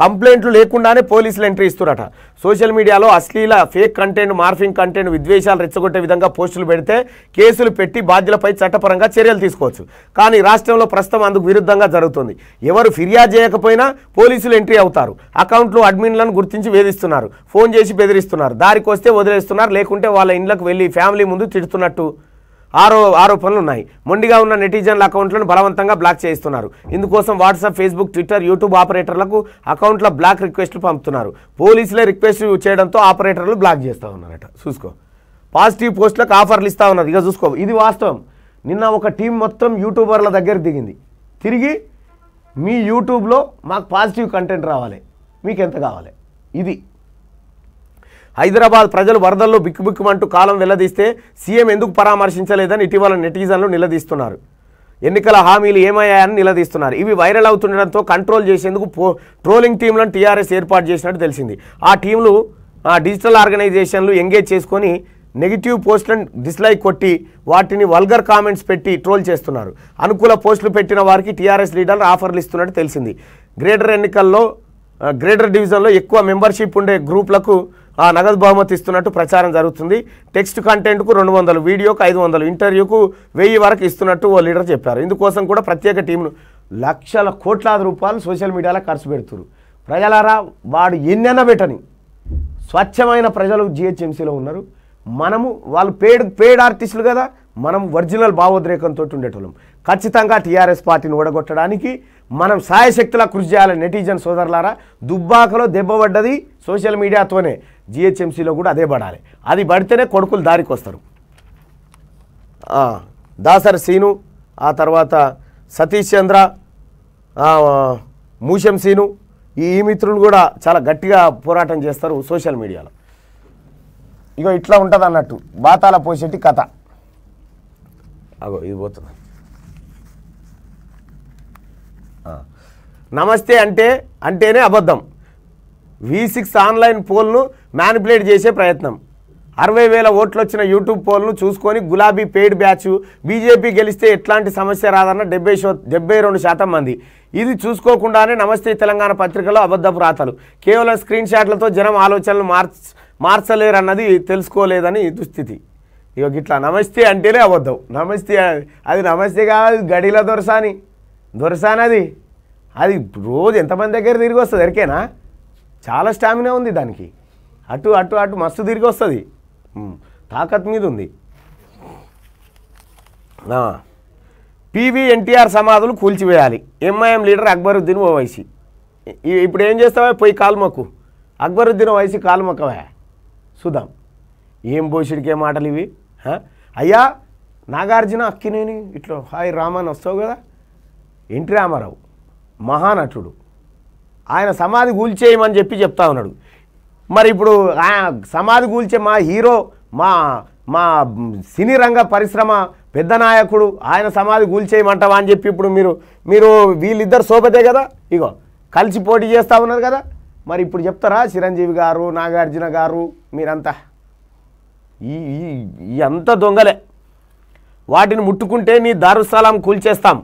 కంప్లైంట్లు లేకుండానే పోలీసులు ఎంట్రీ ఇస్తున్నారట సోషల్ మీడియాలో అశ్లీల ఫేక్ కంటెంట్ మార్ఫింగ్ కంటెంట్ విద్వేషాలు రెచ్చగొట్టే విధంగా పోస్టులు పెడితే కేసులు పెట్టి బాధ్యులపై చట్టపరంగా చర్యలు తీసుకోవచ్చు కానీ రాష్ట్రంలో ప్రస్తుతం అందుకు విరుద్ధంగా జరుగుతుంది ఎవరు ఫిర్యాదు చేయకపోయినా పోలీసులు ఎంట్రీ అవుతారు అకౌంట్లు అడ్మిన్లను గుర్తించి వేధిస్తున్నారు ఫోన్ చేసి బెదిరిస్తున్నారు దారికి వస్తే వదిలేస్తున్నారు లేకుంటే వాళ్ళ ఇండ్లకు వెళ్ళి ఫ్యామిలీ ముందు తిడుతున్నట్టు ఆరో ఆరోపణలు ఉన్నాయి మొండిగా ఉన్న నెటిజన్ల అకౌంట్లను బలవంతంగా బ్లాక్ చేయిస్తున్నారు ఇందుకోసం వాట్సాప్ ఫేస్బుక్ ట్విట్టర్ యూట్యూబ్ ఆపరేటర్లకు అకౌంట్ల బ్లాక్ రిక్వెస్ట్లు పంపుతున్నారు పోలీసులే రిక్వెస్ట్ చేయడంతో ఆపరేటర్లు బ్లాక్ చేస్తూ ఉన్నారట చూసుకో పాజిటివ్ పోస్టులకు ఆఫర్లు ఇస్తూ ఉన్నారు ఇక చూసుకో ఇది వాస్తవం నిన్న ఒక టీం మొత్తం యూట్యూబర్ల దగ్గర దిగింది తిరిగి మీ యూట్యూబ్లో మాకు పాజిటివ్ కంటెంట్ రావాలి మీకు ఎంత కావాలి ఇది హైదరాబాద్ ప్రజలు వరదల్లో బిక్కుబిక్కుమంటూ కాలం నిలదీస్తే సీఎం ఎందుకు పరామర్శించలేదని ఇటీవల నెటిజన్లు నిలదీస్తున్నారు ఎన్నికల హామీలు ఏమయ్యాయని నిలదీస్తున్నారు ఇవి వైరల్ అవుతుండడంతో కంట్రోల్ చేసేందుకు ట్రోలింగ్ టీంలను టీఆర్ఎస్ ఏర్పాటు చేసినట్టు తెలిసింది ఆ టీంలు డిజిటల్ ఆర్గనైజేషన్లు ఎంగేజ్ చేసుకొని నెగిటివ్ పోస్టులను డిస్లైక్ కొట్టి వాటిని వల్గర్ కామెంట్స్ పెట్టి ట్రోల్ చేస్తున్నారు అనుకూల పోస్టులు పెట్టిన వారికి టీఆర్ఎస్ లీడర్లు ఆఫర్లు ఇస్తున్నట్టు తెలిసింది గ్రేటర్ ఎన్నికల్లో గ్రేటర్ డివిజన్లో ఎక్కువ మెంబర్షిప్ ఉండే గ్రూప్లకు ఆ నగదు బహుమతి ఇస్తున్నట్టు ప్రచారం జరుగుతుంది టెక్స్ట్ కంటెంట్కు రెండు వందలు వీడియోకు ఐదు వందలు ఇంటర్వ్యూకు వెయ్యి వరకు ఇస్తున్నట్టు ఓ లీడర్ చెప్పారు ఇందుకోసం కూడా ప్రత్యేక టీంను లక్షల కోట్లాది రూపాయలు సోషల్ మీడియాలో ఖర్చు పెడుతున్నారు ప్రజలారా వాడు ఎన్నెన్న పెట్టని స్వచ్ఛమైన ప్రజలు జిహెచ్ఎంసీలో ఉన్నారు మనము వాళ్ళు పేడ్ పేడ్ ఆర్టిస్టులు కదా మనం ఒరిజినల్ భావోద్రేకంతో ఉండేటోళ్ళం ఖచ్చితంగా టీఆర్ఎస్ పార్టీని ఓడగొట్టడానికి మనం సాయశక్తిలా కృషి చేయాలి నెటిజన్ సోదరులారా దుబ్బాకలో దెబ్బపడ్డది సోషల్ మీడియాతోనే జిహెచ్ఎంసీలో కూడా అదే పడాలి అది పడితేనే కొడుకులు దారికి వస్తారు దాసర్ సీను ఆ తర్వాత సతీష్ చంద్ర మూషం సీను ఈ మిత్రులు కూడా చాలా గట్టిగా పోరాటం చేస్తారు సోషల్ మీడియాలో ఇగో ఇట్లా ఉంటుంది అన్నట్టు బాతాల పోసేటి కథ అగో ఇది పోతుంది నమస్తే అంటే అంటేనే అబద్ధం వి సిక్స్ ఆన్లైన్ పోల్ను మ్యానిపులేట్ చేసే ప్రయత్నం అరవై వేల ఓట్లు వచ్చిన యూట్యూబ్ పోల్ను చూసుకొని గులాబీ పెయిడ్ బ్యాచ్ బీజేపీ గెలిస్తే ఎట్లాంటి సమస్య రాదన్న డెబ్బై డెబ్బై రెండు శాతం మంది ఇది చూసుకోకుండానే నమస్తే తెలంగాణ పత్రికలో అబద్ధపు రాతలు కేవలం స్క్రీన్ షాట్లతో జనం ఆలోచనలు మార్చ్ మార్చలేరన్నది తెలుసుకోలేదని దుస్థితి ఇక ఇట్లా నమస్తే అంటేనే అబద్ధం నమస్తే అది నమస్తే కాదు గడిల దొరసాని దొరసానది అది రోజు ఎంతమంది దగ్గర తిరిగి వస్తుంది ఎరికేనా చాలా స్టామినా ఉంది దానికి అటు అటు అటు మస్తు తిరిగి వస్తుంది తాకత్ మీద ఉంది పీవీ ఎన్టీఆర్ సమాధులు కూల్చివేయాలి ఎంఐఎం లీడర్ అక్బరుద్దీన్ ఓవైసీ ఇప్పుడు ఏం చేస్తావా పోయి కాలుమొక్కు అక్బరుద్దీన్ ఓవైసీ కాలుమొక్కవా చూద్దాం ఏం భోషుడికే మాటలు ఇవి అయ్యా నాగార్జున అక్కినేని ఇట్లా హాయ్ రామాన్ వస్తావు కదా ఎన్టీ రామారావు మహానటుడు ఆయన సమాధి కూల్చేయమని చెప్పి చెప్తా ఉన్నాడు మరి ఇప్పుడు సమాధి కూల్చే మా హీరో మా మా సినీ రంగ పరిశ్రమ పెద్ద నాయకుడు ఆయన సమాధి కూల్చేయమంటావా అని చెప్పి ఇప్పుడు మీరు మీరు వీళ్ళిద్దరు సోపతే కదా ఇగో కలిసి పోటీ చేస్తూ ఉన్నారు కదా మరి ఇప్పుడు చెప్తారా చిరంజీవి గారు నాగార్జున గారు మీరంతా ఈ ఈ అంత దొంగలే వాటిని ముట్టుకుంటే నీ దారుస్థలం కూల్చేస్తాం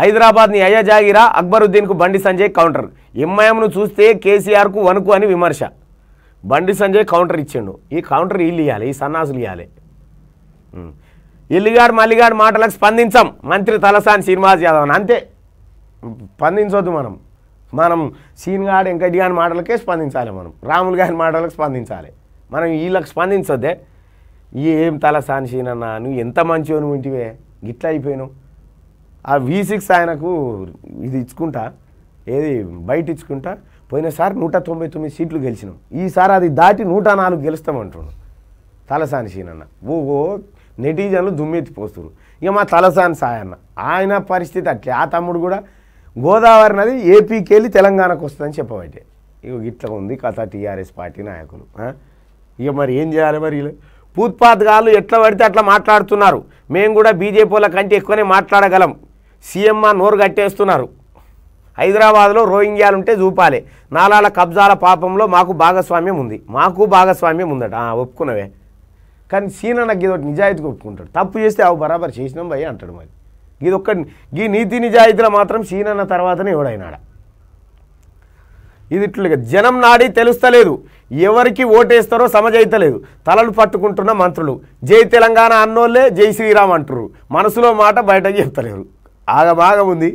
హైదరాబాద్ ని అయ్యా జాగిరా అక్బరుద్దీన్కు బండి సంజయ్ కౌంటర్ ఎంఐఎంను చూస్తే కేసీఆర్కు వణుకు అని విమర్శ బండి సంజయ్ కౌంటర్ ఇచ్చాడు ఈ కౌంటర్ ఇల్లు ఇవ్వాలి ఈ సన్నాసులు ఇవ్వాలి ఇల్లుగాడు మల్లిగాడు మాటలకు స్పందించాం మంత్రి తలసాని శ్రీనివాస్ యాదవ్ అని అంతే స్పందించవద్దు మనం మనం సీన్గాడు వెంకటి గారి మాటలకే స్పందించాలి మనం రాములు గారి మాటలకు స్పందించాలి మనం వీళ్ళకి స్పందించొద్దే ఏం తలసాని సీనన్నా నువ్వు ఎంత మంచిగా నువ్వు ఇంటివే గిట్లా అయిపోయినావు ఆ వి సిక్స్ ఆయనకు ఇది ఇచ్చుకుంటా ఏది బయట ఇచ్చుకుంటా పోయినసారి నూట తొంభై తొమ్మిది సీట్లు గెలిచినాం ఈసారి అది దాటి నూట నాలుగు గెలుస్తామంటున్నాడు తలసాని సీనన్న ఓ నెటిజన్లు దుమ్మెత్తిపోతున్నారు ఇక మా తలసాని సాయన్న ఆయన పరిస్థితి అట్లే ఆ తమ్ముడు కూడా గోదావరి నది ఏపీకి వెళ్ళి తెలంగాణకు వస్తుందని చెప్పబట్టే ఇక ఇట్లా ఉంది కథ టీఆర్ఎస్ పార్టీ నాయకులు ఇక మరి ఏం చేయాలి మరి పూత్పాతకాలు ఎట్లా పడితే అట్లా మాట్లాడుతున్నారు మేము కూడా బీజేపీ వాళ్ళ కంటే ఎక్కువనే మాట్లాడగలం సీఎంఆర్ నోరు కట్టేస్తున్నారు హైదరాబాద్లో రోహింగ్యాలు ఉంటే చూపాలి నాలాల కబ్జాల పాపంలో మాకు భాగస్వామ్యం ఉంది మాకు భాగస్వామ్యం ఉందట ఒప్పుకున్నవే కానీ సీన నాకు ఇదొకటి నిజాయితీగా ఒప్పుకుంటాడు తప్పు చేస్తే అవు బరాబర్ చేసినాం భయ అంటాడు మరి ఇది ఒక్క ఈ నీతి నిజాయితీలో మాత్రం సీనన్న తర్వాతనే ఎవడైనాడ ఇది ఇట్లా జనం నాడి తెలుస్తలేదు ఎవరికి ఓటేస్తారో సమజైతలేదు తలలు పట్టుకుంటున్న మంత్రులు జై తెలంగాణ అన్నోళ్ళే జై శ్రీరామ్ అంటారు మనసులో మాట బయటకు చెప్తలేరు ఆగమాగం ఉంది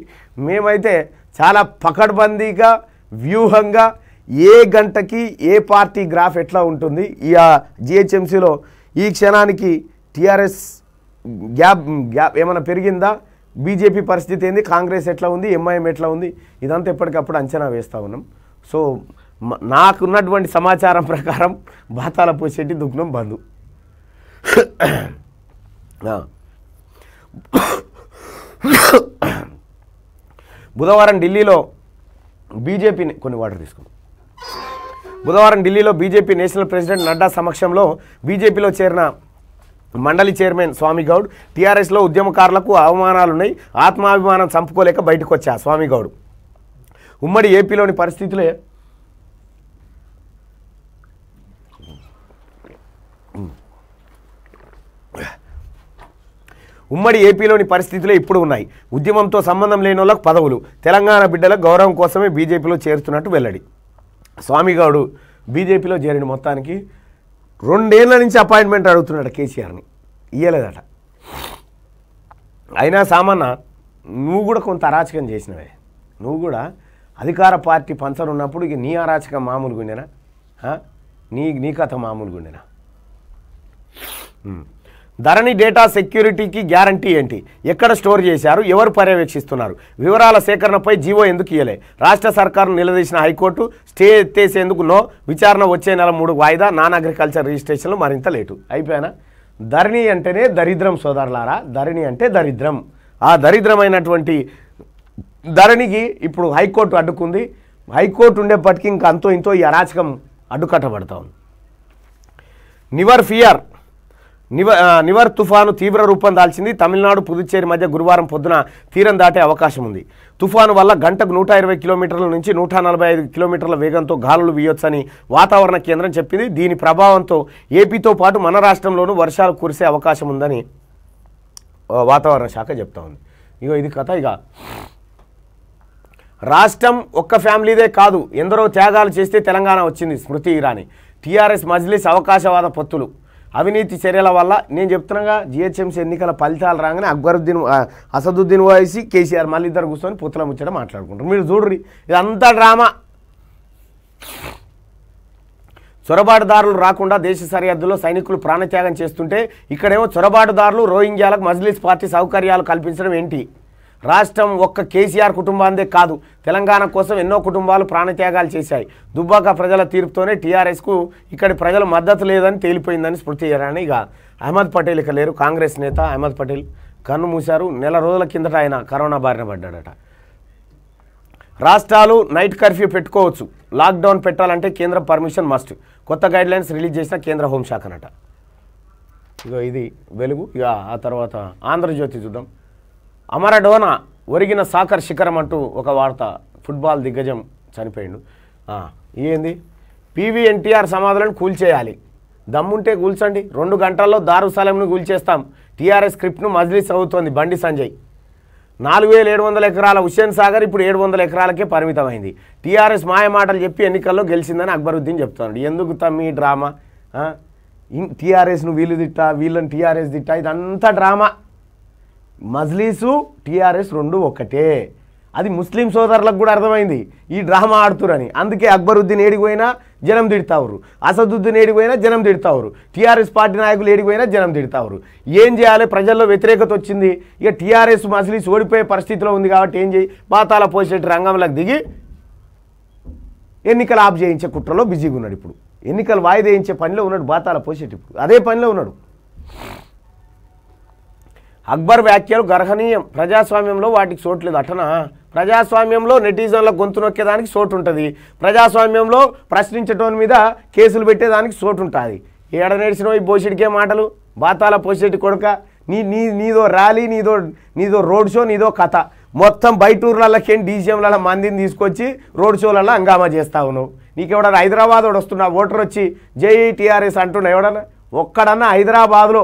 మేమైతే చాలా పకడ్బందీగా వ్యూహంగా ఏ గంటకి ఏ పార్టీ గ్రాఫ్ ఎట్లా ఉంటుంది ఈ జిహెచ్ఎంసీలో ఈ క్షణానికి టీఆర్ఎస్ గ్యాప్ గ్యాప్ ఏమైనా పెరిగిందా బీజేపీ పరిస్థితి ఏంది కాంగ్రెస్ ఎట్లా ఉంది ఎంఐఎం ఎట్లా ఉంది ఇదంతా ఎప్పటికప్పుడు అంచనా వేస్తూ ఉన్నాం సో నాకున్నటువంటి సమాచారం ప్రకారం బాతాల పోసేటి దుగ్నం బంధు బుధవారం ఢిల్లీలో బీజేపీని కొన్ని వాటర్ తీసుకుంది బుధవారం ఢిల్లీలో బీజేపీ నేషనల్ ప్రెసిడెంట్ నడ్డా సమక్షంలో బీజేపీలో చేరిన మండలి చైర్మన్ స్వామి గౌడ్ టీఆర్ఎస్లో ఉద్యమకారులకు అవమానాలున్నాయి ఆత్మాభిమానం చంపుకోలేక బయటకు వచ్చా స్వామిగౌడ్ ఉమ్మడి ఏపీలోని పరిస్థితులే ఉమ్మడి ఏపీలోని పరిస్థితులే ఇప్పుడు ఉన్నాయి ఉద్యమంతో సంబంధం లేని వాళ్ళకు పదవులు తెలంగాణ బిడ్డల గౌరవం కోసమే బీజేపీలో చేరుతున్నట్టు వెల్లడి స్వామిగౌడు బీజేపీలో చేరిన మొత్తానికి రెండేళ్ల నుంచి అపాయింట్మెంట్ అడుగుతున్నాడు కేసీఆర్ని ఇయ్యలేదట అయినా సామాన్న నువ్వు కూడా కొంత అరాచకం చేసినవే నువ్వు కూడా అధికార పార్టీ పంచర్ ఉన్నప్పుడు ఇక నీ అరాచకం మామూలుగా ఉండేనా నీ నీ కథ మామూలుగా ఉండేనా ధరణి డేటా సెక్యూరిటీకి గ్యారంటీ ఏంటి ఎక్కడ స్టోర్ చేశారు ఎవరు పర్యవేక్షిస్తున్నారు వివరాల సేకరణపై జీవో ఎందుకు ఇయ్యలే రాష్ట్ర సర్కారును నిలదీసిన హైకోర్టు స్టే ఎత్తేసేందుకు నో విచారణ వచ్చే నెల మూడు వాయిదా నాన్ అగ్రికల్చర్ రిజిస్ట్రేషన్లు మరింత లేటు అయిపోయినా ధరణి అంటేనే దరిద్రం సోదరులారా ధరణి అంటే దరిద్రం ఆ దరిద్రమైనటువంటి ధరణికి ఇప్పుడు హైకోర్టు అడ్డుకుంది హైకోర్టు ఉండేప్పటికీ ఇంకా అంతో ఇంతో ఈ అరాచకం అడ్డుకట్టబడతా ఉంది నివర్ ఫియర్ నివ నివర్ తుఫాను తీవ్ర రూపం దాల్చింది తమిళనాడు పుదుచ్చేరి మధ్య గురువారం పొద్దున తీరం దాటే అవకాశం ఉంది తుఫాను వల్ల గంటకు నూట ఇరవై కిలోమీటర్ల నుంచి నూట నలభై ఐదు కిలోమీటర్ల వేగంతో గాలులు వీయొచ్చని వాతావరణ కేంద్రం చెప్పింది దీని ప్రభావంతో ఏపీతో పాటు మన రాష్ట్రంలోనూ వర్షాలు కురిసే అవకాశం ఉందని వాతావరణ శాఖ చెప్తా ఉంది ఇక ఇది కథ ఇక రాష్ట్రం ఒక్క ఫ్యామిలీదే కాదు ఎందరో త్యాగాలు చేస్తే తెలంగాణ వచ్చింది స్మృతి ఇరానీ టీఆర్ఎస్ మజ్లిస్ అవకాశవాద పొత్తులు అవినీతి చర్యల వల్ల నేను చెప్తున్నాగా జిహెచ్ఎంసీ ఎన్నికల ఫలితాలు రాగానే అక్బరుద్దీన్ అసదుద్దీన్ వయసి కేసీఆర్ మళ్ళీ ఇద్దరు కూర్చొని పుత్తల ముచ్చట మాట్లాడుకుంటారు మీరు చూడ్రి ఇదంతా డ్రామా చొరబాటుదారులు రాకుండా దేశ సరిహద్దులో సైనికులు ప్రాణత్యాగం చేస్తుంటే ఇక్కడేమో చొరబాటుదారులు రోహింగ్యాలకు మజ్లిస్ పార్టీ సౌకర్యాలు కల్పించడం ఏంటి రాష్ట్రం ఒక్క కేసీఆర్ కుటుంబాందే కాదు తెలంగాణ కోసం ఎన్నో కుటుంబాలు ప్రాణత్యాగాలు చేశాయి దుబ్బాక ప్రజల తీర్పుతోనే టీఆర్ఎస్కు ఇక్కడి ప్రజల మద్దతు లేదని తేలిపోయిందని స్మృతి చేయాలని ఇక అహ్మద్ పటేల్ ఇక లేరు కాంగ్రెస్ నేత అహ్మద్ పటేల్ కన్ను మూశారు నెల రోజుల కిందట ఆయన కరోనా బారిన పడ్డాడట రాష్ట్రాలు నైట్ కర్ఫ్యూ పెట్టుకోవచ్చు లాక్డౌన్ పెట్టాలంటే కేంద్ర పర్మిషన్ మస్ట్ కొత్త గైడ్లైన్స్ రిలీజ్ చేసిన కేంద్ర హోంశాఖనట ఇక ఇది వెలుగు ఇక ఆ తర్వాత ఆంధ్రజ్యోతి చూద్దాం అమరడోనా ఒరిగిన సాకర్ శిఖరం అంటూ ఒక వార్త ఫుట్బాల్ దిగ్గజం చనిపోయిండు ఏంది పీవీ ఎన్టీఆర్ సమాధులను కూల్చేయాలి దమ్ముంటే కూల్చండి రెండు గంటల్లో దారుసాలంను కూల్చేస్తాం టీఆర్ఎస్ స్క్రిప్ట్ను మజ్లీస్ అవుతోంది బండి సంజయ్ నాలుగు వేల ఏడు వందల ఎకరాల హుస్సేన్ సాగర్ ఇప్పుడు ఏడు వందల ఎకరాలకే పరిమితమైంది టీఆర్ఎస్ మాయమాటలు చెప్పి ఎన్నికల్లో గెలిచిందని అక్బరుద్దీన్ చెప్తున్నాడు ఎందుకు తమ్మి డ్రామా టీఆర్ఎస్ను వీళ్ళు తిట్టా వీళ్ళని టీఆర్ఎస్ తిట్టా ఇదంతా డ్రామా మజ్లీసు టీఆర్ఎస్ రెండు ఒక్కటే అది ముస్లిం సోదరులకు కూడా అర్థమైంది ఈ డ్రామా ఆడుతురని అందుకే అక్బరుద్దీన్ ఏడిపోయినా జనం తిడతావురు అసదుద్దీన్ ఏడిపోయినా జనం తిడతావురు టీఆర్ఎస్ పార్టీ నాయకులు ఏడిపోయినా జనం తిడతావురు ఏం చేయాలి ప్రజల్లో వ్యతిరేకత వచ్చింది ఇక టీఆర్ఎస్ మజ్లీస్ ఓడిపోయే పరిస్థితిలో ఉంది కాబట్టి ఏం చేయి పాతాల పోసేటి రంగంలోకి దిగి ఎన్నికలు ఆఫ్ చేయించే కుట్రలో బిజీగా ఉన్నాడు ఇప్పుడు ఎన్నికలు వాయిదా వేయించే పనిలో ఉన్నాడు బాతాల పోసేటి ఇప్పుడు అదే పనిలో ఉన్నాడు అక్బర్ వ్యాఖ్యలు గర్హనీయం ప్రజాస్వామ్యంలో వాటికి చోట్లేదు అటనా ప్రజాస్వామ్యంలో నెటిజన్ల గొంతు నొక్కేదానికి చోటు ఉంటుంది ప్రజాస్వామ్యంలో ప్రశ్నించటం మీద కేసులు పెట్టేదానికి చోటు ఉంటుంది ఏడ నేర్చినో ఈ పోషిడికే మాటలు బాతాల పోసిడి కొడుక నీ నీ నీదో ర్యాలీ నీదో నీదో రోడ్ షో నీదో కథ మొత్తం బయట ఊర్లకి డీజీఎంల మందిని తీసుకొచ్చి రోడ్ షోలలో హంగామా చేస్తా ఉన్నావు ఎవడన్నా హైదరాబాద్ వస్తున్నా ఓటర్ వచ్చి జేఈ అంటున్నా ఎవడన్నా ఒక్కడన్నా హైదరాబాద్లో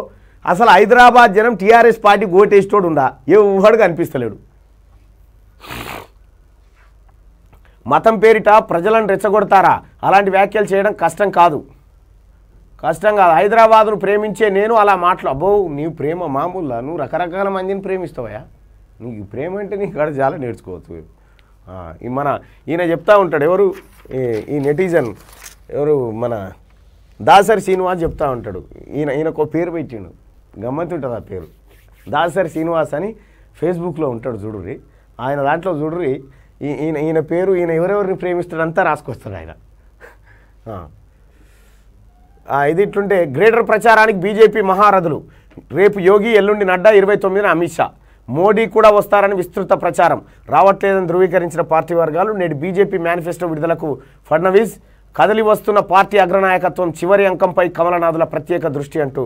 అసలు హైదరాబాద్ జనం టీఆర్ఎస్ పార్టీ ఓటేసేటోడు ఏ ఎవడు కనిపిస్తలేడు మతం పేరిట ప్రజలను రెచ్చగొడతారా అలాంటి వ్యాఖ్యలు చేయడం కష్టం కాదు కష్టం కాదు హైదరాబాద్ను ప్రేమించే నేను అలా మాట్లా అబ్బో నీవు ప్రేమ మామూలుగా నువ్వు రకరకాల మందిని ప్రేమిస్తావయా నీకు ప్రేమ అంటే నీకు కాడ చాలా నేర్చుకోవచ్చు మన ఈయన చెప్తా ఉంటాడు ఎవరు ఈ నెటిజన్ ఎవరు మన దాసరి శ్రీనివాస్ చెప్తా ఉంటాడు ఈయన ఈయనకు పేరు పెట్టిండు ఉంటుంది ఆ పేరు దాసరి శ్రీనివాస్ అని ఫేస్బుక్లో ఉంటాడు చూడుర్రి ఆయన దాంట్లో చూడుర్రి ఈయన ఈయన పేరు ఈయన ఎవరెవరిని ప్రేమిస్తాడంతా రాసుకొస్తాడు ఆయన ఇది ఇట్లుంటే గ్రేటర్ ప్రచారానికి బీజేపీ మహారథులు రేపు యోగి ఎల్లుండి నడ్డా ఇరవై తొమ్మిదిన అమిత్ షా మోడీ కూడా వస్తారని విస్తృత ప్రచారం రావట్లేదని ధృవీకరించిన పార్టీ వర్గాలు నేడు బీజేపీ మేనిఫెస్టో విడుదలకు ఫడ్నవీస్ కదలి వస్తున్న పార్టీ అగ్రనాయకత్వం చివరి అంకంపై కమలనాథుల ప్రత్యేక దృష్టి అంటూ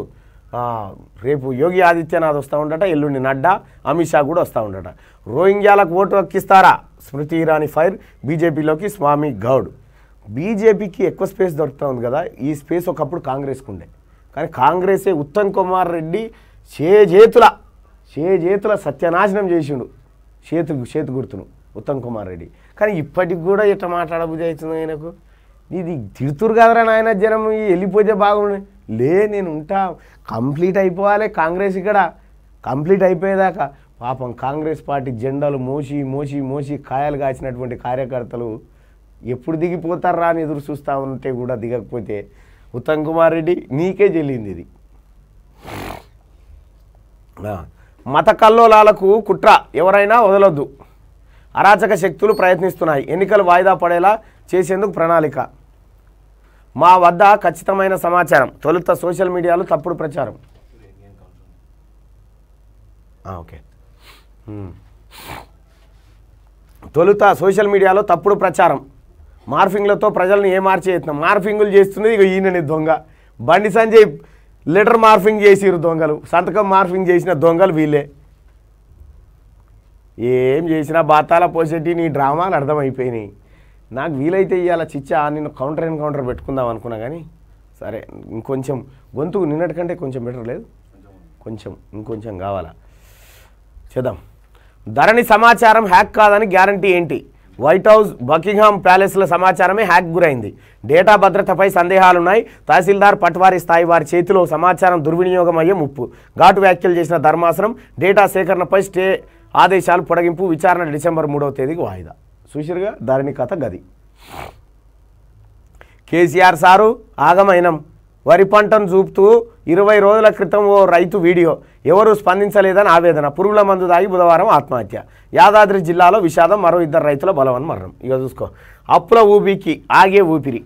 రేపు యోగి ఆదిత్యనాథ్ వస్తూ ఉండట ఎల్లుండి నడ్డా అమిత్ షా కూడా వస్తూ ఉండట రోహింగ్యాలకు ఓటు ఎక్కిస్తారా స్మృతి ఇరానీ ఫైర్ బీజేపీలోకి స్వామి గౌడ్ బీజేపీకి ఎక్కువ స్పేస్ దొరుకుతూ ఉంది కదా ఈ స్పేస్ ఒకప్పుడు కాంగ్రెస్కి ఉండే కానీ కాంగ్రెసే ఉత్తమ్ కుమార్ రెడ్డి చేతుల చేతుల సత్యనాశనం చేసిండు చేతు చేతు గుర్తును ఉత్తమ్ కుమార్ రెడ్డి కానీ ఇప్పటికి కూడా ఇట్లా మాట్లాడబుజ అవుతుంది ఆయనకు ఇది తిడుతురు కదరా నాయన జనం వెళ్ళిపోతే బాగుండే లే నేను ఉంటా కంప్లీట్ అయిపోవాలి కాంగ్రెస్ ఇక్కడ కంప్లీట్ అయిపోయేదాకా పాపం కాంగ్రెస్ పార్టీ జెండాలు మోసి మోసి మోసి కాయలు కాచినటువంటి కార్యకర్తలు ఎప్పుడు దిగిపోతారా అని ఎదురు చూస్తూ ఉంటే కూడా దిగకపోతే ఉత్తమ్ కుమార్ రెడ్డి నీకే చెల్లింది ఇది మత కల్లోలాలకు కుట్ర ఎవరైనా వదలొద్దు అరాచక శక్తులు ప్రయత్నిస్తున్నాయి ఎన్నికలు వాయిదా పడేలా చేసేందుకు ప్రణాళిక మా వద్ద ఖచ్చితమైన సమాచారం తొలుత సోషల్ మీడియాలో తప్పుడు ప్రచారం ఓకే తొలుత సోషల్ మీడియాలో తప్పుడు ప్రచారం మార్ఫింగ్లతో ప్రజలను ఏ మార్చి చేస్తున్నాం మార్ఫింగులు చేస్తున్నది ఇక ఈయనని దొంగ బండి సంజయ్ లెటర్ మార్ఫింగ్ చేసిరు దొంగలు సంతకం మార్ఫింగ్ చేసిన దొంగలు వీళ్ళే ఏం చేసినా బాతాల పోసేటి నీ డ్రామాలు అర్థమైపోయినాయి నాకు వీలైతే ఇవాళ చిచ్చా నేను కౌంటర్ అండ్ కౌంటర్ పెట్టుకుందాం అనుకున్నా కానీ సరే ఇంకొంచెం గొంతు నిన్నటికంటే కొంచెం బెటర్ లేదు కొంచెం ఇంకొంచెం కావాలా చేద్దాం ధరణి సమాచారం హ్యాక్ కాదని గ్యారంటీ ఏంటి వైట్ హౌస్ బకింగ్హామ్ ప్యాలెస్ల సమాచారమే హ్యాక్ గురైంది డేటా భద్రతపై సందేహాలున్నాయి తహసీల్దార్ పట్వారి స్థాయి వారి చేతిలో సమాచారం దుర్వినియోగం అయ్యే ముప్పు ఘాటు వ్యాఖ్యలు చేసిన ధర్మాసనం డేటా సేకరణపై స్టే ఆదేశాలు పొడగింపు విచారణ డిసెంబర్ మూడవ తేదీకి వాయిదా చూసిరుగా దారిని కథ గది కేసీఆర్ సారు ఆగమైనం వరి పంటను చూపుతూ ఇరవై రోజుల క్రితం ఓ రైతు వీడియో ఎవరూ స్పందించలేదని ఆవేదన పురుగుల మందు దాగి బుధవారం ఆత్మహత్య యాదాద్రి జిల్లాలో విషాదం మరో ఇద్దరు రైతుల బలవన్ మరణం ఇక చూసుకో అప్పుల ఊపికి ఆగే ఊపిరి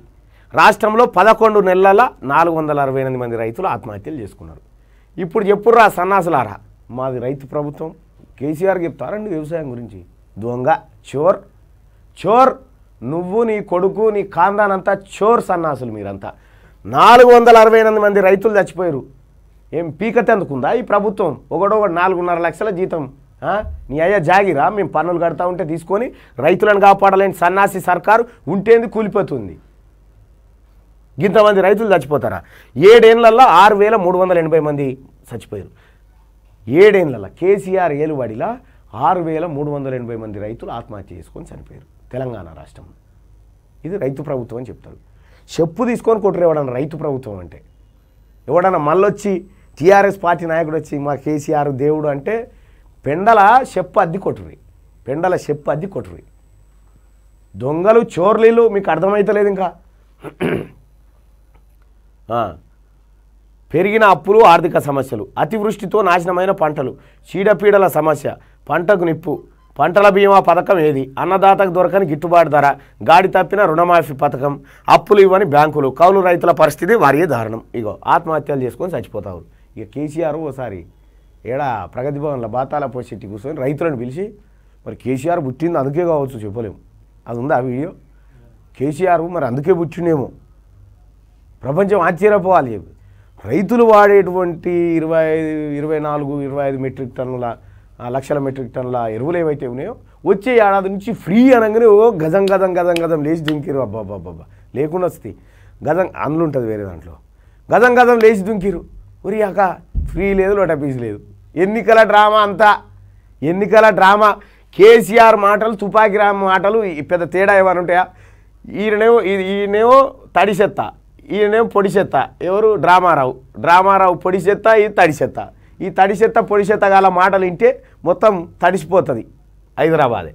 రాష్ట్రంలో పదకొండు నెలల నాలుగు వందల అరవై ఎనిమిది మంది రైతులు ఆత్మహత్యలు చేసుకున్నారు ఇప్పుడు చెప్పుర్రా సన్నాసులారా మాది రైతు ప్రభుత్వం కేసీఆర్ చెప్తారండి వ్యవసాయం గురించి దొంగ చోర్ చోర్ నువ్వు నీ కొడుకు నీ కాందానంతా చోర్ సన్నాసులు మీరంతా నాలుగు వందల అరవై ఎనిమిది మంది రైతులు చచ్చిపోయారు ఏం పీకతెందుకుందా ఈ ప్రభుత్వం ఒకడో ఒకటి నాలుగున్నర లక్షల జీతం నీ అయ్యా జాగిరా మేము పన్నులు కడతా ఉంటే తీసుకొని రైతులను కాపాడలేని సన్నాసి సర్కారు ఉంటేంది కూలిపోతుంది ఇంతమంది రైతులు చచ్చిపోతారా ఏడేళ్లలో ఆరు వేల మూడు వందల ఎనభై మంది చచ్చిపోయారు ఏడేళ్లలో కేసీఆర్ ఏలుబడిలా ఆరు వేల మూడు వందల ఎనభై మంది రైతులు ఆత్మహత్య చేసుకొని చనిపోయారు తెలంగాణ రాష్ట్రం ఇది రైతు ప్రభుత్వం అని చెప్తారు చెప్పు తీసుకొని కొట్టరు ఎవడన్నా రైతు ప్రభుత్వం అంటే ఎవడన్నా మళ్ళొచ్చి టీఆర్ఎస్ పార్టీ నాయకుడు వచ్చి మా కేసీఆర్ దేవుడు అంటే పెండల చెప్పు అద్ది కొట్టురి పెండల చెప్పు అద్ది కొట్టురి దొంగలు చోర్లీలు మీకు అర్థమవుతలేదు ఇంకా పెరిగిన అప్పులు ఆర్థిక సమస్యలు అతివృష్టితో నాశనమైన పంటలు చీడపీడల సమస్య పంటకు నిప్పు పంటల బీమా పథకం ఏది అన్నదాతకు దొరకని గిట్టుబాటు ధర గాడి తప్పిన రుణమాఫీ పథకం అప్పులు ఇవ్వని బ్యాంకులు కౌలు రైతుల పరిస్థితి వారియే దారుణం ఇగో ఆత్మహత్యలు చేసుకొని చచ్చిపోతారు ఇక కేసీఆర్ ఓసారి ఏడ ప్రగతి భవన్లో బాతాల పోసిట్టి కూర్చొని రైతులను పిలిచి మరి కేసీఆర్ పుట్టింది అందుకే కావచ్చు చెప్పలేము అది ఉందా వీడియో కేసీఆర్ మరి అందుకే పుట్టిండేమో ప్రపంచం ఆశ్చర్యపోవాలి చెప్పి రైతులు వాడేటువంటి ఇరవై ఇరవై నాలుగు ఇరవై ఐదు మెట్రిక్ టన్నుల లక్షల మెట్రిక్ టన్నుల ఎరువులు ఏవైతే ఉన్నాయో వచ్చే ఏడాది నుంచి ఫ్రీ అనగానే ఓ గజం గజం గజం గజం లేచి దుంకిరు అబ్బాబ్బాబ్బా లేకుండా వస్తాయి గజం అందులో ఉంటుంది వేరే దాంట్లో గజం గజం లేచి దుంకిరు ఒరి అక్క ఫ్రీ లేదు లోటపీస్ లేదు ఎన్నికల డ్రామా అంతా ఎన్నికల డ్రామా కేసీఆర్ మాటలు తుపాకి రామ్ మాటలు పెద్ద తేడా ఏమైనా ఉంటాయా ఈయనేమో ఈయనేమో తడి చెత్త ఈయనేమో పొడి చెత్త ఎవరు డ్రామారావు డ్రామారావు పొడి చెత్త ఇది తడి చెత్త ఈ తడి చెత్త పొడి చెత్త గల మాటలు వింటే మొత్తం తడిసిపోతుంది హైదరాబాదే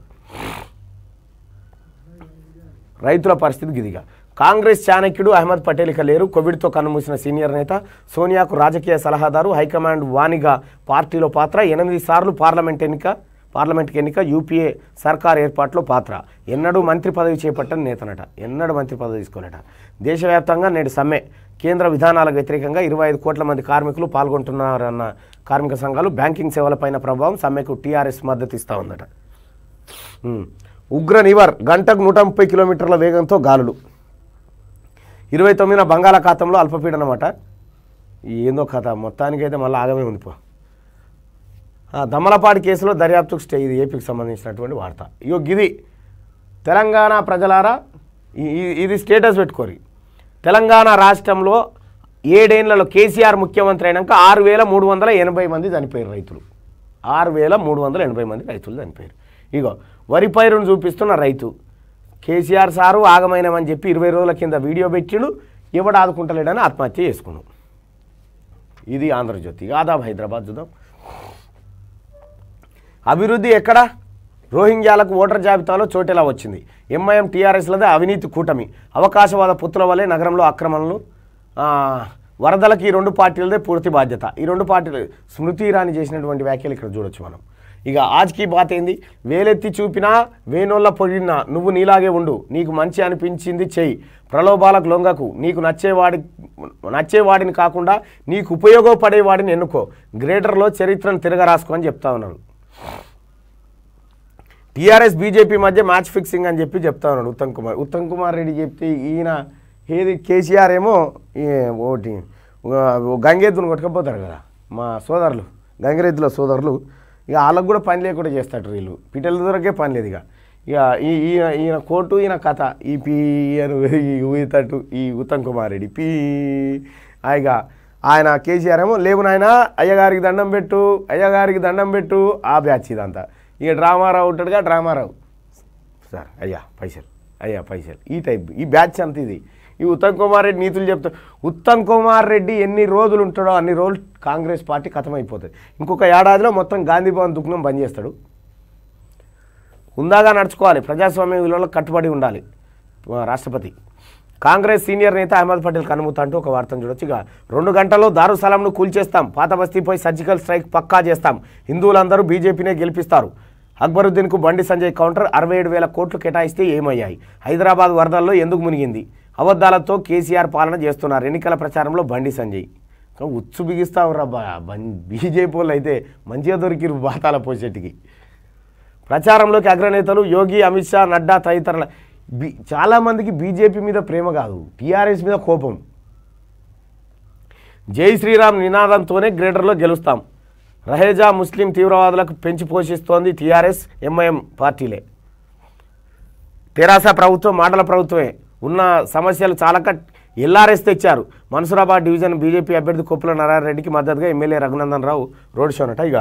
రైతుల పరిస్థితి గిదిగా కాంగ్రెస్ చాణక్యుడు అహ్మద్ పటేల్ ఇక లేరు కోవిడ్తో కన్నుమూసిన సీనియర్ నేత సోనియాకు రాజకీయ సలహాదారు హైకమాండ్ వాణిగా పార్టీలో పాత్ర ఎనిమిది సార్లు పార్లమెంట్ ఎన్నిక పార్లమెంట్కి ఎన్నిక యూపీఏ సర్కార్ ఏర్పాట్లో పాత్ర ఎన్నడూ మంత్రి పదవి చేపట్టని నేతనట ఎన్నడూ మంత్రి పదవి తీసుకోనట దేశవ్యాప్తంగా నేడు సమ్మె కేంద్ర విధానాలకు వ్యతిరేకంగా ఇరవై ఐదు కోట్ల మంది కార్మికులు పాల్గొంటున్నారన్న కార్మిక సంఘాలు బ్యాంకింగ్ సేవలపైన ప్రభావం సమ్మెకు టీఆర్ఎస్ మద్దతు ఇస్తూ ఉందట ఉగ్ర నివర్ గంటకు నూట ముప్పై కిలోమీటర్ల వేగంతో గాలులు ఇరవై తొమ్మిదిన బంగాళాఖాతంలో అల్పపీడనమాట ఏందో కథ మొత్తానికైతే మళ్ళీ ఆగమే ఉంది పో దమలపాటి కేసులో దర్యాప్తుకు స్టే ఇది ఏపీకి సంబంధించినటువంటి వార్త ఇగో ఇది తెలంగాణ ప్రజలారా ఇది స్టేటస్ పెట్టుకోరు తెలంగాణ రాష్ట్రంలో ఏడేళ్లలో కేసీఆర్ ముఖ్యమంత్రి అయినాక ఆరు వేల మూడు వందల ఎనభై మంది చనిపోయారు రైతులు ఆరు వేల మూడు వందల ఎనభై మంది రైతులు చనిపోయారు ఇగో వరి పైరును చూపిస్తున్న రైతు కేసీఆర్ సారు ఆగమైనమని చెప్పి ఇరవై రోజుల కింద వీడియో పెట్టిడు ఎవడు ఆదుకుంటలేడని ఆత్మహత్య చేసుకున్నాం ఇది ఆంధ్రజ్యోతి ఆదాబ్ హైదరాబాద్ చూద్దాం అభివృద్ధి ఎక్కడ రోహింగ్యాలకు ఓటర్ జాబితాలో చోటెలా వచ్చింది ఎంఐఎం టీఆర్ఎస్లదే అవినీతి కూటమి అవకాశవాద పుత్రుల వల్లే నగరంలో అక్రమణలు వరదలకు ఈ రెండు పార్టీలదే పూర్తి బాధ్యత ఈ రెండు పార్టీలు స్మృతి ఇరానీ చేసినటువంటి వ్యాఖ్యలు ఇక్కడ చూడొచ్చు మనం ఇక ఆజ్కి బాత ఏంది వేలెత్తి చూపినా వేణోళ్ళ పొడినా నువ్వు నీలాగే ఉండు నీకు మంచి అనిపించింది చెయ్యి ప్రలోభాలకు లొంగకు నీకు నచ్చేవాడి నచ్చేవాడిని కాకుండా నీకు ఉపయోగపడేవాడిని ఎన్నుకో గ్రేటర్లో చరిత్రను తిరగరాసుకో అని చెప్తా ఉన్నాను టీఆర్ఎస్ బీజేపీ మధ్య మ్యాచ్ ఫిక్సింగ్ అని చెప్పి చెప్తా ఉన్నాడు ఉత్తమ్ కుమార్ ఉత్తమ్ కుమార్ రెడ్డి చెప్తే ఈయన ఏది కేసీఆర్ ఏమో ఓటి గంగేతును కొట్టుకపోతారు కదా మా సోదరులు గంగిరెద్దుల సోదరులు ఇక వాళ్ళకు కూడా పని లేకుండా చేస్తాడు వీళ్ళు పిటల దొరకే పని లేదు ఇక ఇక ఈ ఈయన కోర్టు ఈయన కథ ఈ పీ అని ఊతట్టు ఈ ఉత్తమ్ కుమార్ రెడ్డి పీ ఆయిగా ఆయన కేసీఆర్ ఏమో లేవు నాయన అయ్యగారికి దండం పెట్టు అయ్యగారికి దండం పెట్టు ఆ బ్యాచ్ ఇదంతా ఇక డ్రామారావు ఉంటాడుగా డ్రామారావు సార్ అయ్యా పైసలు అయ్యా పైసలు ఈ టైప్ ఈ బ్యాచ్ అంత ఇది ఈ ఉత్తమ్ కుమార్ రెడ్డి నీతులు చెప్తా ఉత్తమ్ కుమార్ రెడ్డి ఎన్ని రోజులు ఉంటాడో అన్ని రోజులు కాంగ్రెస్ పార్టీ అయిపోతుంది ఇంకొక ఏడాదిలో మొత్తం గాంధీ భవన్ దుఃఖం బంద్ చేస్తాడు ఉందాగా నడుచుకోవాలి ప్రజాస్వామ్య విలువలో కట్టుబడి ఉండాలి రాష్ట్రపతి కాంగ్రెస్ సీనియర్ నేత అహ్మద్ పటేల్ కనుమూతంటూ ఒక వార్తను చూడొచ్చు ఇక రెండు గంటల్లో దారుసలాంను కూల్చేస్తాం పాత బస్తీపై సర్జికల్ స్ట్రైక్ పక్కా చేస్తాం హిందువులందరూ బీజేపీనే గెలిపిస్తారు అక్బరుద్దీన్కు బండి సంజయ్ కౌంటర్ అరవై ఏడు వేల కోట్లు కేటాయిస్తే ఏమయ్యాయి హైదరాబాద్ వరదల్లో ఎందుకు మునిగింది అబద్ధాలతో కేసీఆర్ పాలన చేస్తున్నారు ఎన్నికల ప్రచారంలో బండి సంజయ్ ఉచ్చు బిగిస్తావురా బీజేపీ వాళ్ళు అయితే మంచిగా దొరికిరు బాతాల పోసేటికి ప్రచారంలోకి అగ్రనేతలు యోగి అమిత్ షా నడ్డా తదితరుల బీ చాలామందికి బీజేపీ మీద ప్రేమ కాదు టీఆర్ఎస్ మీద కోపం జై శ్రీరామ్ నినాదంతోనే గ్రేటర్లో గెలుస్తాం రహేజా ముస్లిం తీవ్రవాదులకు పెంచి పోషిస్తోంది టీఆర్ఎస్ ఎంఐఎం పార్టీలే తెరాస ప్రభుత్వం మాటల ప్రభుత్వమే ఉన్న సమస్యలు చాలక ఎల్ఆర్ఎస్ తెచ్చారు మన్సూరాబాద్ డివిజన్ బీజేపీ అభ్యర్థి కొప్పుల నారాయణ రెడ్డికి మద్దతుగా MLA Raghunandan Rao road show ఉన్నట్టు ఇక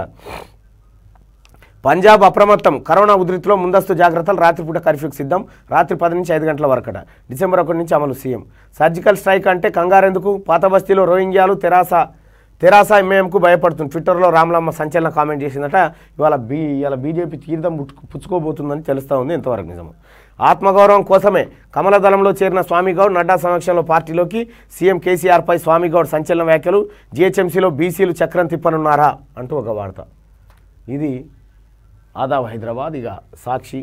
పంజాబ్ అప్రమత్తం కరోనా ఉధృతిలో ముందస్తు జాగ్రత్తలు రాత్రిపూట కర్ఫ్యూకి సిద్ధం రాత్రి పది నుంచి ఐదు గంటల వరకు డిసెంబర్ ఒకటి నుంచి అమలు సీఎం సర్జికల్ స్ట్రైక్ అంటే కంగారెందుకు పాత బస్తీలో రోహింగ్యాలు తెరాస తెరాస ఎంఏఎంకు భయపడుతుంది ట్విట్టర్లో రామలమ్మ సంచలన కామెంట్ చేసిందట ఇవాళ బీ ఇవాళ బీజేపీ తీర్థం పుచ్చుకోబోతుందని తెలుస్తూ ఉంది ఇంతవరకు నిజం ఆత్మగౌరవం కోసమే కమల దళంలో చేరిన స్వామిగౌడ్ నడ్డా సమక్షంలో పార్టీలోకి సీఎం కేసీఆర్పై స్వామిగౌడ్ సంచలన వ్యాఖ్యలు జీహెచ్ఎంసీలో బీసీలు చక్రం తిప్పనున్నారా అంటూ ఒక వార్త ఇది ఆదావ్ హైదరాబాద్ ఇక సాక్షి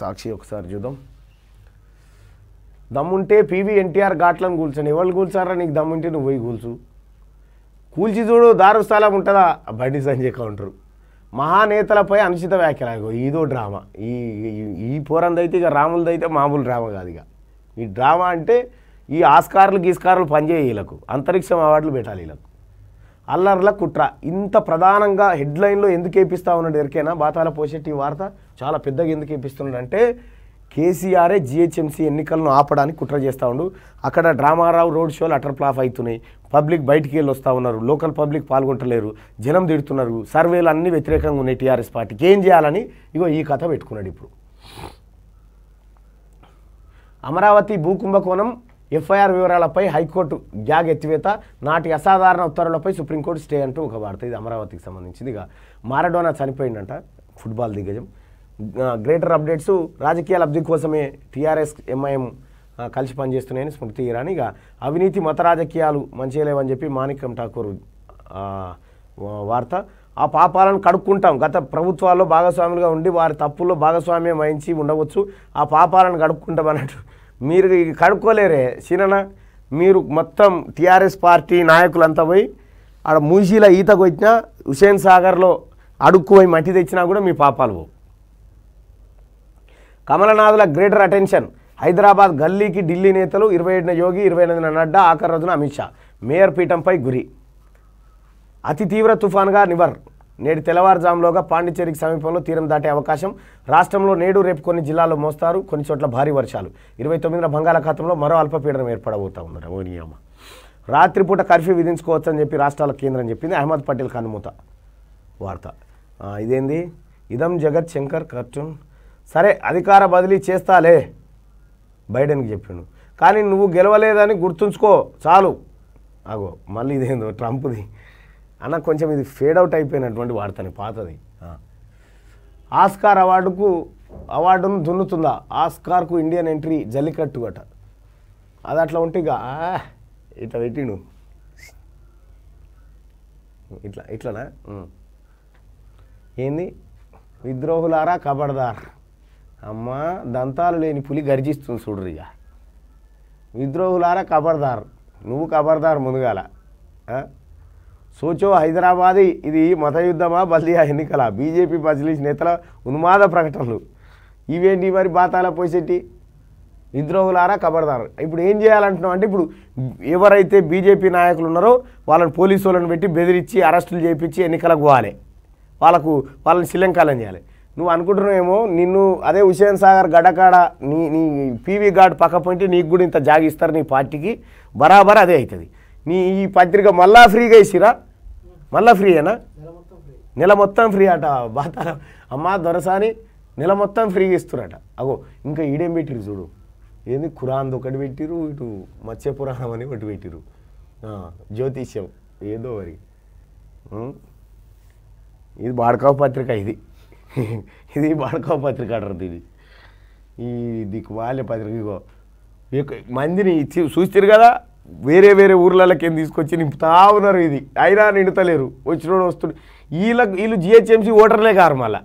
సాక్షి ఒకసారి చూద్దాం దమ్ముంటే పీవీ ఎన్టీఆర్ ఘాట్లను కూల్చండి ఎవరు కూల్చారా నీకు దమ్ముంటే నువ్వు పోయి కూల్చు కూల్చి చూడు దారు స్థలం ఉంటుందా బండి సంజయ్ కౌంటరు మహానేతలపై అనుచిత వ్యాఖ్యలు ఇదో డ్రామా ఈ ఈ పోరందైతే ఇక రాములదైతే మామూలు డ్రామా కాదు ఇక ఈ డ్రామా అంటే ఈ ఆస్కార్లు గీస్కార్లు పనిచేయ వీళ్ళకు అంతరిక్షం అవార్డులు పెట్టాలి వీళ్ళకు అల్లర్ల కుట్ర ఇంత ప్రధానంగా హెడ్లైన్లో ఎందుకు వేపిస్తా ఉన్నాడు ఎరికైనా బాతాల పోషెట్టి వార్త చాలా పెద్దగా ఎందుకు వేపిస్తున్నాడు అంటే కేసీఆరే జిహెచ్ఎంసీ ఎన్నికలను ఆపడానికి కుట్ర చేస్తూ ఉండు అక్కడ డ్రామారావు రోడ్ షోలు అటర్ ప్లాఫ్ అవుతున్నాయి పబ్లిక్ బయటికి వెళ్ళి వస్తూ ఉన్నారు లోకల్ పబ్లిక్ పాల్గొంటలేరు జనం తిడుతున్నారు సర్వేలు అన్నీ వ్యతిరేకంగా ఉన్నాయి టీఆర్ఎస్ పార్టీకి ఏం చేయాలని ఇగో ఈ కథ పెట్టుకున్నాడు ఇప్పుడు అమరావతి భూకుంభకోణం ఎఫ్ఐఆర్ వివరాలపై హైకోర్టు గ్యాగ్ ఎత్తివేత నాటి అసాధారణ ఉత్తర్వులపై సుప్రీంకోర్టు స్టే అంటూ ఒక వార్త ఇది అమరావతికి సంబంధించింది ఇక మారడోనా చనిపోయిందంట ఫుట్బాల్ దిగ్గజం గ్రేటర్ అప్డేట్స్ రాజకీయ లబ్ధి కోసమే టీఆర్ఎస్ ఎంఐఎం కలిసి పనిచేస్తున్నాయని స్మృతి ఇరానీ ఇక అవినీతి మత రాజకీయాలు మంచి లేవని చెప్పి మాణిక్యం ఠాకూర్ వార్త ఆ పాపాలను కడుక్కుంటాం గత ప్రభుత్వాల్లో భాగస్వాములుగా ఉండి వారి తప్పుల్లో భాగస్వామ్యం వహించి ఉండవచ్చు ఆ పాపాలను కడుక్కుంటాం అన్నట్టు మీరు కడుక్కోలేరే సినన మీరు మొత్తం టీఆర్ఎస్ పార్టీ నాయకులంతా పోయి ఆడ మూసీల ఈతకు వచ్చినా హుసేన్ సాగర్లో పోయి మట్టి తెచ్చినా కూడా మీ పాపాలు పోవు కమలనాథుల గ్రేటర్ అటెన్షన్ హైదరాబాద్ గల్లీకి ఢిల్లీ నేతలు ఇరవై ఏడున యోగి ఇరవై ఎనిమిదిన నడ్డా ఆఖరి రోజున అమిత్ షా మేయర్ పీఠంపై గురి అతి తీవ్ర తుఫాన్గా నివర్ నేడు తెల్లవారుజాములోగా పాండిచ్చేరికి సమీపంలో తీరం దాటే అవకాశం రాష్ట్రంలో నేడు రేపు కొన్ని జిల్లాల్లో మోస్తారు కొన్ని చోట్ల భారీ వర్షాలు ఇరవై తొమ్మిదిన బంగాళాఖాతంలో మరో అల్పపీడనం ఏర్పడబోతా ఉందట ఓ రాత్రిపూట కర్ఫ్యూ విధించుకోవచ్చని చెప్పి రాష్ట్రాల కేంద్రం చెప్పింది అహ్మద్ పటేల్ కనుమూత వార్త ఇదేంది ఇదం జగత్ శంకర్ కర్టూన్ సరే అధికార బదిలీ చేస్తాలే బైడెన్కి చెప్పిండు కానీ నువ్వు గెలవలేదని గుర్తుంచుకో చాలు అగో మళ్ళీ ఇదేందో ట్రంప్ది అన్న కొంచెం ఇది ఫేడ్ అవుట్ అయిపోయినటువంటి వార్తని పాతది ఆస్కార్ అవార్డుకు అవార్డును దున్నుతుందా ఆస్కార్కు ఇండియన్ ఎంట్రీ జల్లికట్టు అట అది అట్లా ఉంటే ఇక ఇట్లా పెట్టిండు ఇట్లా ఇట్లానా ఏంది విద్రోహులారా కబడదార్ అమ్మ దంతాలు లేని పులి గర్జిస్తుంది చూడరు ఇక విద్రోహులారా కబర్దార్ నువ్వు కబర్దార్ ముందుగాల సోచో హైదరాబాద్ ఇది మతయుద్ధమా బల్దియా ఎన్నికల బీజేపీ బదిలీ నేతల ఉన్మాద ప్రకటనలు ఇవేంటి మరి బాతాల పోసెట్టి నిద్రోగులారా కబడదారు ఇప్పుడు ఏం చేయాలంటున్నాం అంటే ఇప్పుడు ఎవరైతే బీజేపీ నాయకులు ఉన్నారో వాళ్ళని పోలీసు వాళ్ళని పెట్టి బెదిరించి అరెస్టులు చేయించి ఎన్నికలకు పోవాలి వాళ్ళకు వాళ్ళని శిలంకాలం చేయాలి నువ్వు అనుకుంటున్నావేమో నిన్ను అదే హుసేన్ సాగర్ గడకాడ నీ నీ పీవీ గార్డ్ పక్క నీకు కూడా ఇంత జాగిస్తారు నీ పార్టీకి బరాబర్ అదే అవుతుంది నీ ఈ పత్రిక మళ్ళా ఫ్రీగా ఇచ్చిరా మళ్ళా ఫ్రీయేనా నెల మొత్తం ఫ్రీ అట బాతాల అమ్మ దొరసాని నెల మొత్తం ఫ్రీగా ఇస్తున్నారట అగో ఇంకా ఈడేం పెట్టిరు చూడు ఏంది ఖురాన్ ఒకటి పెట్టిరు ఇటు మత్స్య పురాణం అని ఒకటి పెట్టిరు జ్యోతిష్యం ఏదో మరి ఇది బాడకావ పత్రిక ఇది ఇది బాడకావ పత్రిక అంటారు ఇది ఈ దిక్కుమాలి పత్రిక ఇగో మందిని చూస్తారు కదా వేరే వేరే ఊర్లలోకి ఏం తీసుకొచ్చి నింపుతా ఉన్నారు ఇది అయినా నిండుతలేరు వచ్చిన వస్తుండే వీళ్ళ వీళ్ళు జిహెచ్ఎంసీ ఓటర్లే కారు మళ్ళా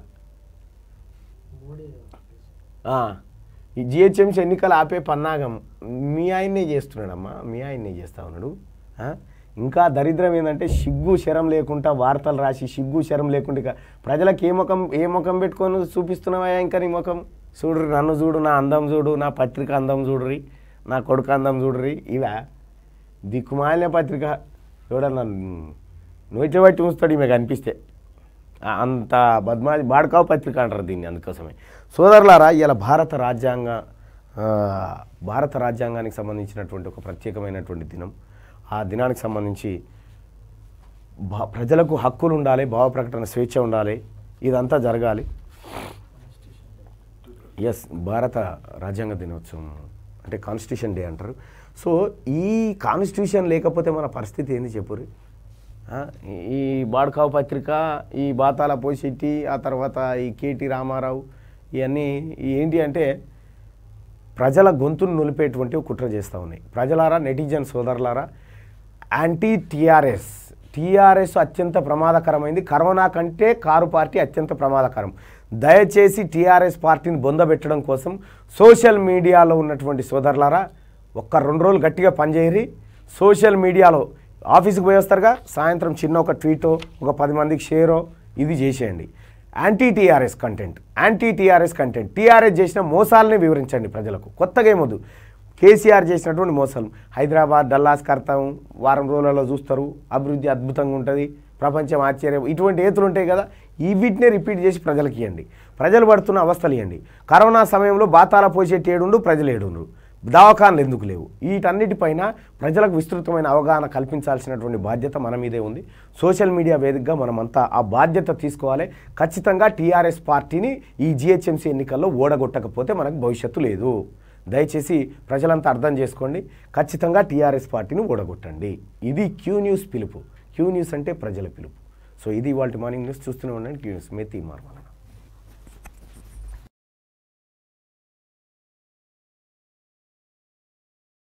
ఈ జిహెచ్ఎంసీ ఎన్నికలు ఆపే పన్నాగం మీ ఆయన్నే చేస్తున్నాడమ్మా మీ ఆయన్నే చేస్తా ఉన్నాడు ఇంకా దరిద్రం ఏంటంటే సిగ్గు శరం లేకుండా వార్తలు రాసి సిగ్గు శరం లేకుండా ప్రజలకు ఏ ముఖం ఏ ముఖం పెట్టుకొని చూపిస్తున్నావా ఇంకా నీ ముఖం చూడు నన్ను చూడు నా అందం చూడు నా పత్రిక అందం చూడుర్రి నా కొడుకు అందం చూడ్రి ఇవా దిక్కుమాలిన పత్రిక ఎవడన్నా నోచబట్టి ఉంచుతాడు మీకు అనిపిస్తే అంత బద్మాజి బాడ్కావు పత్రిక అంటారు దీన్ని అందుకోసమే సోదరులారా ఇలా భారత రాజ్యాంగ భారత రాజ్యాంగానికి సంబంధించినటువంటి ఒక ప్రత్యేకమైనటువంటి దినం ఆ దినానికి సంబంధించి ప్రజలకు హక్కులు ఉండాలి భావ ప్రకటన స్వేచ్ఛ ఉండాలి ఇదంతా జరగాలి ఎస్ భారత రాజ్యాంగ దినోత్సవం అంటే కాన్స్టిట్యూషన్ డే అంటారు సో ఈ కాన్స్టిట్యూషన్ లేకపోతే మన పరిస్థితి ఏంది చెప్పురు ఈ బాడ్కావ్ పత్రిక ఈ బాతాల పోషెట్టి ఆ తర్వాత ఈ కేటీ రామారావు ఇవన్నీ ఏంటి అంటే ప్రజల గొంతును నిలిపేటువంటి కుట్ర చేస్తూ ఉన్నాయి ప్రజలారా నెటిజన్ సోదరులారా యాంటీ టీఆర్ఎస్ టీఆర్ఎస్ అత్యంత ప్రమాదకరమైంది కరోనా కంటే కారు పార్టీ అత్యంత ప్రమాదకరం దయచేసి టీఆర్ఎస్ పార్టీని బొందబెట్టడం కోసం సోషల్ మీడియాలో ఉన్నటువంటి సోదరులారా ఒక్క రెండు రోజులు గట్టిగా పనిచేయరి సోషల్ మీడియాలో ఆఫీస్కి పోయి వస్తారుగా సాయంత్రం చిన్న ఒక ట్వీటో ఒక పది మందికి షేరో ఇది చేసేయండి anti TRS content anti TRS content TRS చేసిన మోసాలని వివరించండి ప్రజలకు కొత్తగా ఏమొద్దు కేసీఆర్ చేసినటువంటి మోసాలు హైదరాబాద్ డల్లాస్ కర్తం వారం రోజులలో చూస్తారు అభివృద్ధి అద్భుతంగా ఉంటుంది ప్రపంచం ఆశ్చర్యం ఇటువంటి ఏతులు ఉంటాయి కదా ఈ వీటినే రిపీట్ చేసి ప్రజలకు ఇవ్వండి ప్రజలు పడుతున్న అవస్థలు ఇవ్వండి కరోనా సమయంలో బాతాల పోసేటి ఏడుండు ప్రజలు ఏడుండ్రు దవాఖానలు ఎందుకు లేవు వీటన్నిటిపైన ప్రజలకు విస్తృతమైన అవగాహన కల్పించాల్సినటువంటి బాధ్యత మన మీదే ఉంది సోషల్ మీడియా వేదికగా మనమంతా ఆ బాధ్యత తీసుకోవాలి ఖచ్చితంగా టీఆర్ఎస్ పార్టీని ఈ జిహెచ్ఎంసీ ఎన్నికల్లో ఓడగొట్టకపోతే మనకు భవిష్యత్తు లేదు దయచేసి ప్రజలంతా అర్థం చేసుకోండి ఖచ్చితంగా టీఆర్ఎస్ పార్టీని ఓడగొట్టండి ఇది క్యూ న్యూస్ పిలుపు క్యూ న్యూస్ అంటే ప్రజల పిలుపు సో ఇది వాళ్ళ మార్నింగ్ న్యూస్ చూస్తూనే ఉండండి క్యూ న్యూస్ మే తీమార్